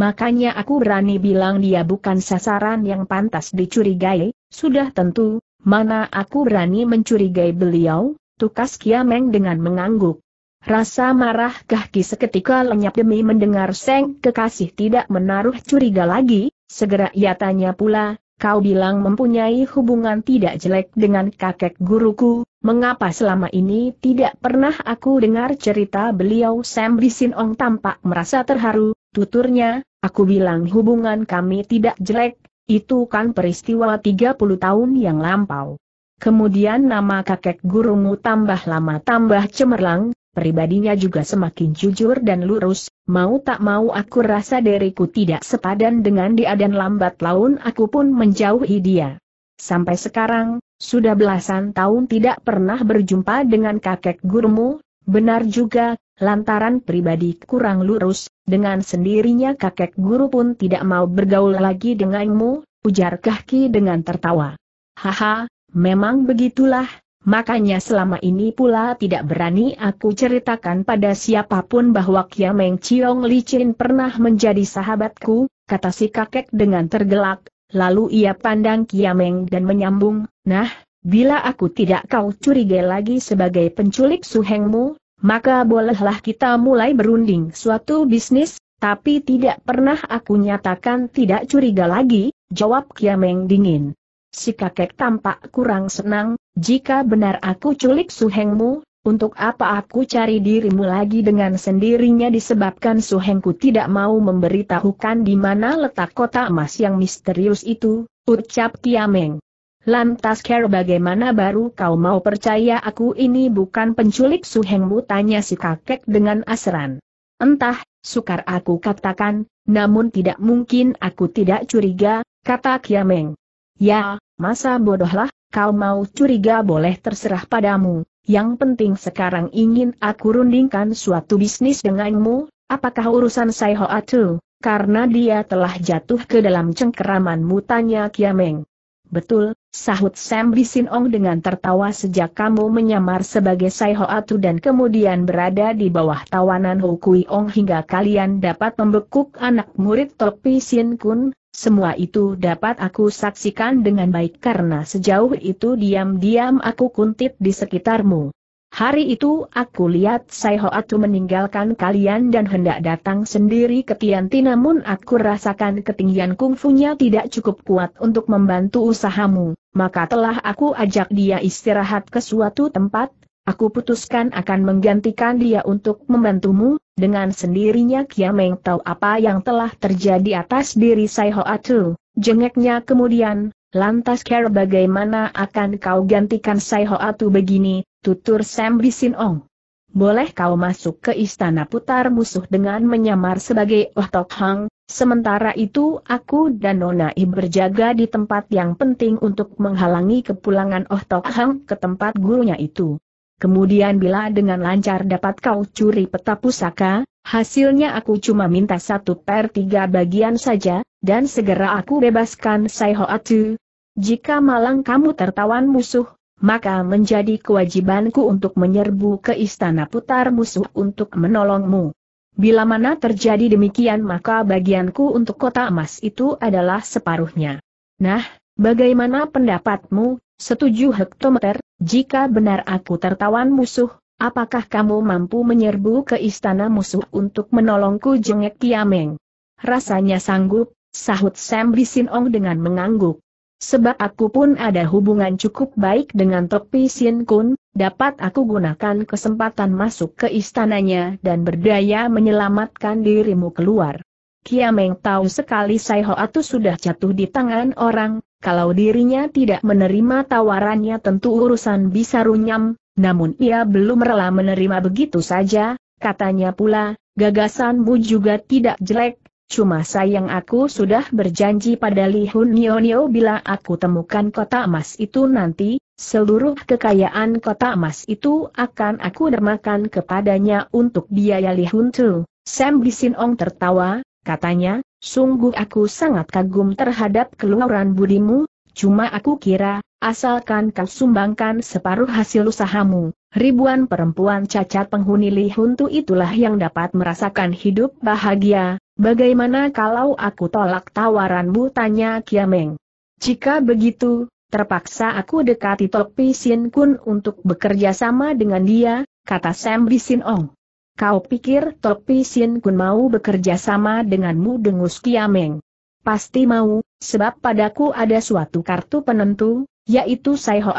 Makanya aku berani bilang dia bukan sasaran yang pantas dicurigai, sudah tentu, mana aku berani mencurigai beliau, tukas Kiameng dengan mengangguk. Rasa marah Kahki seketika lenyap demi mendengar Seng kekasih tidak menaruh curiga lagi, segera ia tanya pula, kau bilang mempunyai hubungan tidak jelek dengan kakek guruku, Mengapa selama ini tidak pernah aku dengar cerita beliau Sam Bisin Ong tampak merasa terharu, tuturnya, Aku bilang hubungan kami tidak jelek, itu kan peristiwa 30 tahun yang lampau. Kemudian nama kakek gurumu tambah lama tambah cemerlang, pribadinya juga semakin jujur dan lurus, mau tak mau aku rasa diriku tidak sepadan dengan dia dan lambat laun aku pun menjauhi dia. Sampai sekarang, sudah belasan tahun tidak pernah berjumpa dengan kakek gurumu, Benar juga, lantaran pribadi kurang lurus, dengan sendirinya kakek guru pun tidak mau bergaul lagi denganmu, ujar Kahki dengan tertawa. Haha, memang begitulah, makanya selama ini pula tidak berani aku ceritakan pada siapapun bahwa Kiameng Chiong Licin pernah menjadi sahabatku, kata si kakek dengan tergelak, lalu ia pandang Kiameng dan menyambung, nah, Bila aku tidak kau curiga lagi sebagai penculik suhengmu, maka bolehlah kita mulai berunding suatu bisnis, tapi tidak pernah aku nyatakan tidak curiga lagi, jawab Kiameng dingin. Si kakek tampak kurang senang, jika benar aku culik suhengmu, untuk apa aku cari dirimu lagi dengan sendirinya disebabkan suhengku tidak mau memberitahukan di mana letak kota emas yang misterius itu, ucap Kiameng. Lantas Care bagaimana baru kau mau percaya aku ini bukan penculik Suhengmu tanya si kakek dengan asran. Entah, sukar aku katakan, namun tidak mungkin aku tidak curiga, kata Kiameng. Ya, masa bodohlah, kau mau curiga boleh terserah padamu, yang penting sekarang ingin aku rundingkan suatu bisnis denganmu, apakah urusan Sai Hoa Tu, karena dia telah jatuh ke dalam cengkeramanmu tanya Kiameng. Betul, sahut Sam Ong dengan tertawa sejak kamu menyamar sebagai Sai Hoatu dan kemudian berada di bawah tawanan Ho Kui Ong hingga kalian dapat membekuk anak murid Topi Sin Kun, semua itu dapat aku saksikan dengan baik karena sejauh itu diam-diam aku kuntit di sekitarmu. Hari itu aku lihat Sai Atu meninggalkan kalian dan hendak datang sendiri ke Tianti namun aku rasakan ketinggian kungfunya tidak cukup kuat untuk membantu usahamu, maka telah aku ajak dia istirahat ke suatu tempat, aku putuskan akan menggantikan dia untuk membantumu, dengan sendirinya Kiameng tahu apa yang telah terjadi atas diri Sai Atu. jengeknya kemudian, lantas care bagaimana akan kau gantikan Sai Atu begini, tutur Sam Bisin Ong. Boleh kau masuk ke istana putar musuh dengan menyamar sebagai Oh Tok Hang, sementara itu aku dan Nona I berjaga di tempat yang penting untuk menghalangi kepulangan Oh Tok Hang ke tempat gurunya itu. Kemudian bila dengan lancar dapat kau curi peta pusaka, hasilnya aku cuma minta satu per tiga bagian saja, dan segera aku bebaskan Sai Atu. Jika malang kamu tertawan musuh, maka menjadi kewajibanku untuk menyerbu ke istana putar musuh untuk menolongmu. Bila mana terjadi demikian maka bagianku untuk kota emas itu adalah separuhnya. Nah, bagaimana pendapatmu, setuju hektometer, jika benar aku tertawan musuh, apakah kamu mampu menyerbu ke istana musuh untuk menolongku jengek Kiameng? Rasanya sanggup, sahut Sam Bisinong dengan mengangguk. Sebab aku pun ada hubungan cukup baik dengan Tok Pisin Kun, dapat aku gunakan kesempatan masuk ke istananya dan berdaya menyelamatkan dirimu keluar. Kiameng tahu sekali Sai Hoatu sudah jatuh di tangan orang, kalau dirinya tidak menerima tawarannya tentu urusan bisa runyam, namun ia belum rela menerima begitu saja, katanya pula, gagasanmu juga tidak jelek, Cuma sayang aku sudah berjanji pada Li Hun Nio Nio bila aku temukan kota emas itu nanti, seluruh kekayaan kota emas itu akan aku dermakan kepadanya untuk biaya Li Hun Tu. Sam Bisin Ong tertawa, katanya, sungguh aku sangat kagum terhadap keluaran budimu, cuma aku kira, asalkan kau sumbangkan separuh hasil usahamu, ribuan perempuan cacat penghuni Li Hun Tu itulah yang dapat merasakan hidup bahagia, Bagaimana kalau aku tolak tawaranmu tanya Kiameng? Jika begitu, terpaksa aku dekati Topi Pisin Kun untuk bekerja sama dengan dia, kata Sam Bisin Ong. Kau pikir Topi Pisin Kun mau bekerja sama denganmu dengus Kiameng? Pasti mau, sebab padaku ada suatu kartu penentu, yaitu Sai Ho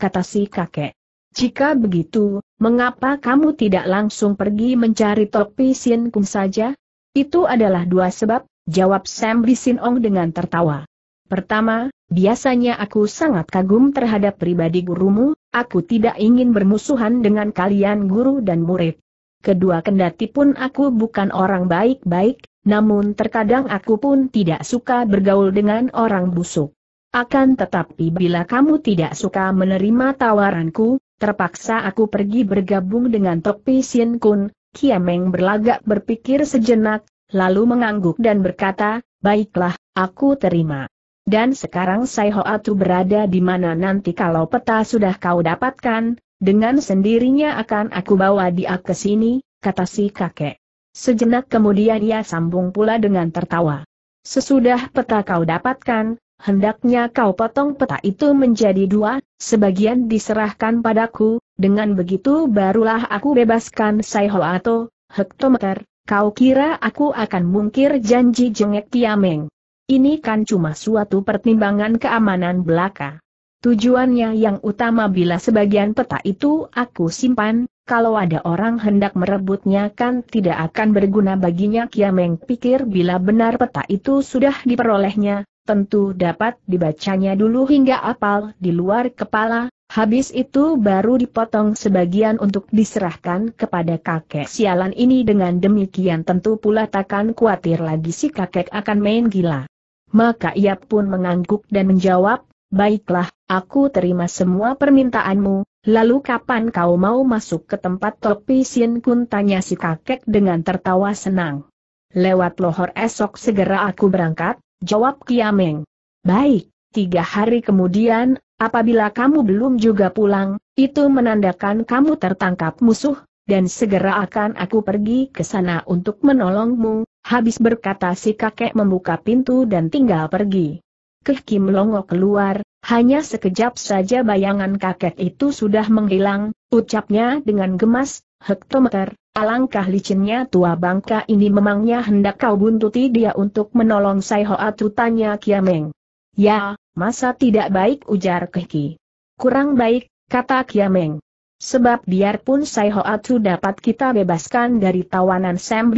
kata si kakek. Jika begitu, mengapa kamu tidak langsung pergi mencari Topi Sin Kun saja? Itu adalah dua sebab, jawab Sam Bisinong dengan tertawa. Pertama, biasanya aku sangat kagum terhadap pribadi gurumu, aku tidak ingin bermusuhan dengan kalian guru dan murid. Kedua kendati pun aku bukan orang baik-baik, namun terkadang aku pun tidak suka bergaul dengan orang busuk. Akan tetapi bila kamu tidak suka menerima tawaranku, terpaksa aku pergi bergabung dengan Tok Pisin Kun, Kiameng berlagak berpikir sejenak, lalu mengangguk dan berkata, baiklah, aku terima. Dan sekarang Sai berada di mana nanti kalau peta sudah kau dapatkan, dengan sendirinya akan aku bawa dia ke sini, kata si kakek. Sejenak kemudian ia sambung pula dengan tertawa. Sesudah peta kau dapatkan, hendaknya kau potong peta itu menjadi dua, sebagian diserahkan padaku, dengan begitu barulah aku bebaskan atau hektometer, kau kira aku akan mungkir janji jengek Tiameng. Ini kan cuma suatu pertimbangan keamanan belaka. Tujuannya yang utama bila sebagian peta itu aku simpan, kalau ada orang hendak merebutnya kan tidak akan berguna baginya Kiameng pikir bila benar peta itu sudah diperolehnya, tentu dapat dibacanya dulu hingga apal di luar kepala, habis itu baru dipotong sebagian untuk diserahkan kepada kakek sialan ini dengan demikian tentu pula takkan khawatir lagi si kakek akan main gila. Maka ia pun mengangguk dan menjawab, baiklah, aku terima semua permintaanmu, lalu kapan kau mau masuk ke tempat topi Sin Kun tanya si kakek dengan tertawa senang. Lewat lohor esok segera aku berangkat, Jawab Kiameng. Baik, tiga hari kemudian, apabila kamu belum juga pulang, itu menandakan kamu tertangkap musuh, dan segera akan aku pergi ke sana untuk menolongmu, habis berkata si kakek membuka pintu dan tinggal pergi. Keh Kim Longo keluar, hanya sekejap saja bayangan kakek itu sudah menghilang, ucapnya dengan gemas, hektometer, Alangkah licinnya tua bangka ini memangnya hendak kau buntuti dia untuk menolong Sai Hoa tanya Kiameng. Ya, masa tidak baik ujar Keki. Kurang baik, kata Kiameng. Sebab biarpun Sai Hoa dapat kita bebaskan dari tawanan Sam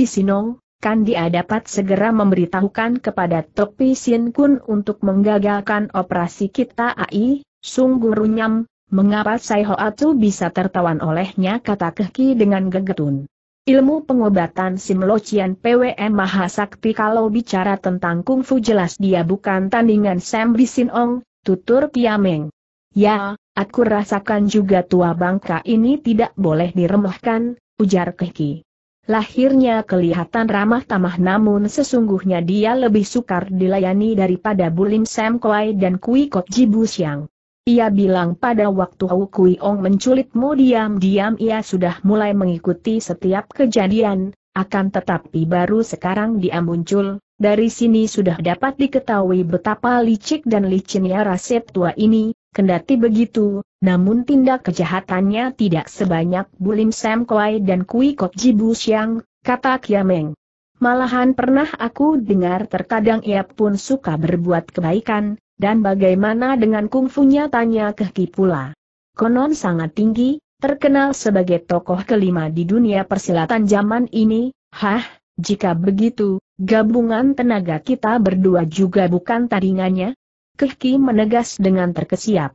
kan dia dapat segera memberitahukan kepada Topi Sin Kun untuk menggagalkan operasi kita AI, sungguh runyam, Mengapa Sai Hoatu bisa tertawan olehnya kata Kehki dengan gegetun. Ilmu pengobatan Simlocian PWM Mahasakti kalau bicara tentang kungfu jelas dia bukan tandingan Sam ong, tutur Piameng. Ya, aku rasakan juga tua bangka ini tidak boleh diremehkan, ujar Kehki. Lahirnya kelihatan ramah tamah namun sesungguhnya dia lebih sukar dilayani daripada Bulim Sam Kwai dan Kui Kok Jibu Siang. Ia bilang pada waktu Kui ong menculikmu diam-diam ia sudah mulai mengikuti setiap kejadian, akan tetapi baru sekarang dia muncul, dari sini sudah dapat diketahui betapa licik dan licinnya Rasid tua ini, kendati begitu, namun tindak kejahatannya tidak sebanyak Bulim Sam Koi dan Kui Kok Jibu Siang, kata Kiameng. Malahan pernah aku dengar terkadang ia pun suka berbuat kebaikan, dan bagaimana dengan kungfunya tanya keki pula. Konon sangat tinggi, terkenal sebagai tokoh kelima di dunia persilatan zaman ini, hah, jika begitu, gabungan tenaga kita berdua juga bukan tandingannya? Kehki menegas dengan terkesiap.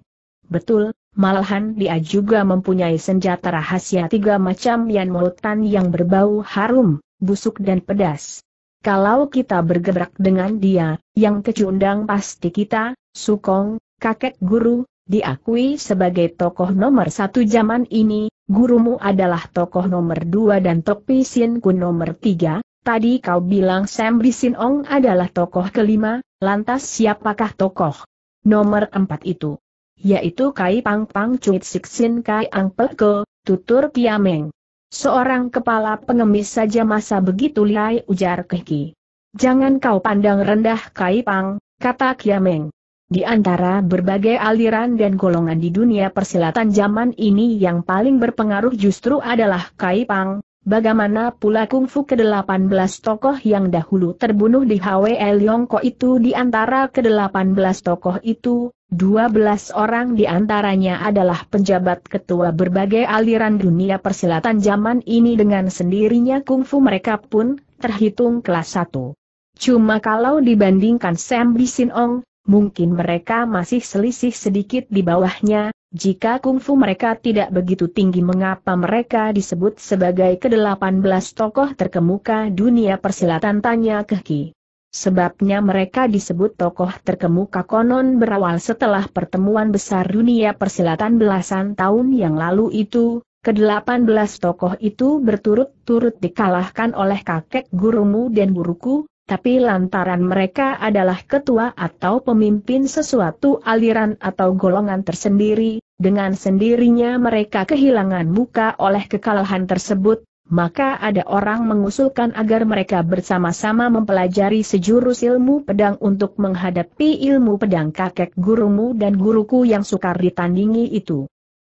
Betul, Malahan dia juga mempunyai senjata rahasia tiga macam yang Molotan yang berbau harum, busuk dan pedas. Kalau kita bergebrak dengan dia, yang kecundang pasti kita, Sukong, kakek guru, diakui sebagai tokoh nomor satu zaman ini, gurumu adalah tokoh nomor dua dan Tok Sin Kun nomor tiga, tadi kau bilang Sam Bisin Ong adalah tokoh kelima, lantas siapakah tokoh nomor empat itu? Yaitu Kai Pang Pang Cuit Siksin Kai Ang Peke, tutur Kiameng. Seorang kepala pengemis saja masa begitu liai ujar Keki. Jangan kau pandang rendah Kaipang, kata Kiameng. Di antara berbagai aliran dan golongan di dunia persilatan zaman ini yang paling berpengaruh justru adalah Kaipang, bagaimana pula kungfu ke-18 tokoh yang dahulu terbunuh di Hwe Leongko itu di antara ke-18 tokoh itu, 12 orang di antaranya adalah penjabat ketua berbagai aliran dunia persilatan zaman ini dengan sendirinya kungfu mereka pun, terhitung kelas 1. Cuma kalau dibandingkan Sam Bisinong, mungkin mereka masih selisih sedikit di bawahnya, jika kungfu mereka tidak begitu tinggi mengapa mereka disebut sebagai ke-18 tokoh terkemuka dunia persilatan tanya Keki. Sebabnya mereka disebut tokoh terkemuka konon berawal setelah pertemuan besar dunia persilatan belasan tahun yang lalu itu, ke-18 tokoh itu berturut-turut dikalahkan oleh kakek gurumu dan guruku, tapi lantaran mereka adalah ketua atau pemimpin sesuatu aliran atau golongan tersendiri, dengan sendirinya mereka kehilangan muka oleh kekalahan tersebut, maka ada orang mengusulkan agar mereka bersama-sama mempelajari sejurus ilmu pedang untuk menghadapi ilmu pedang kakek gurumu dan guruku yang sukar ditandingi itu.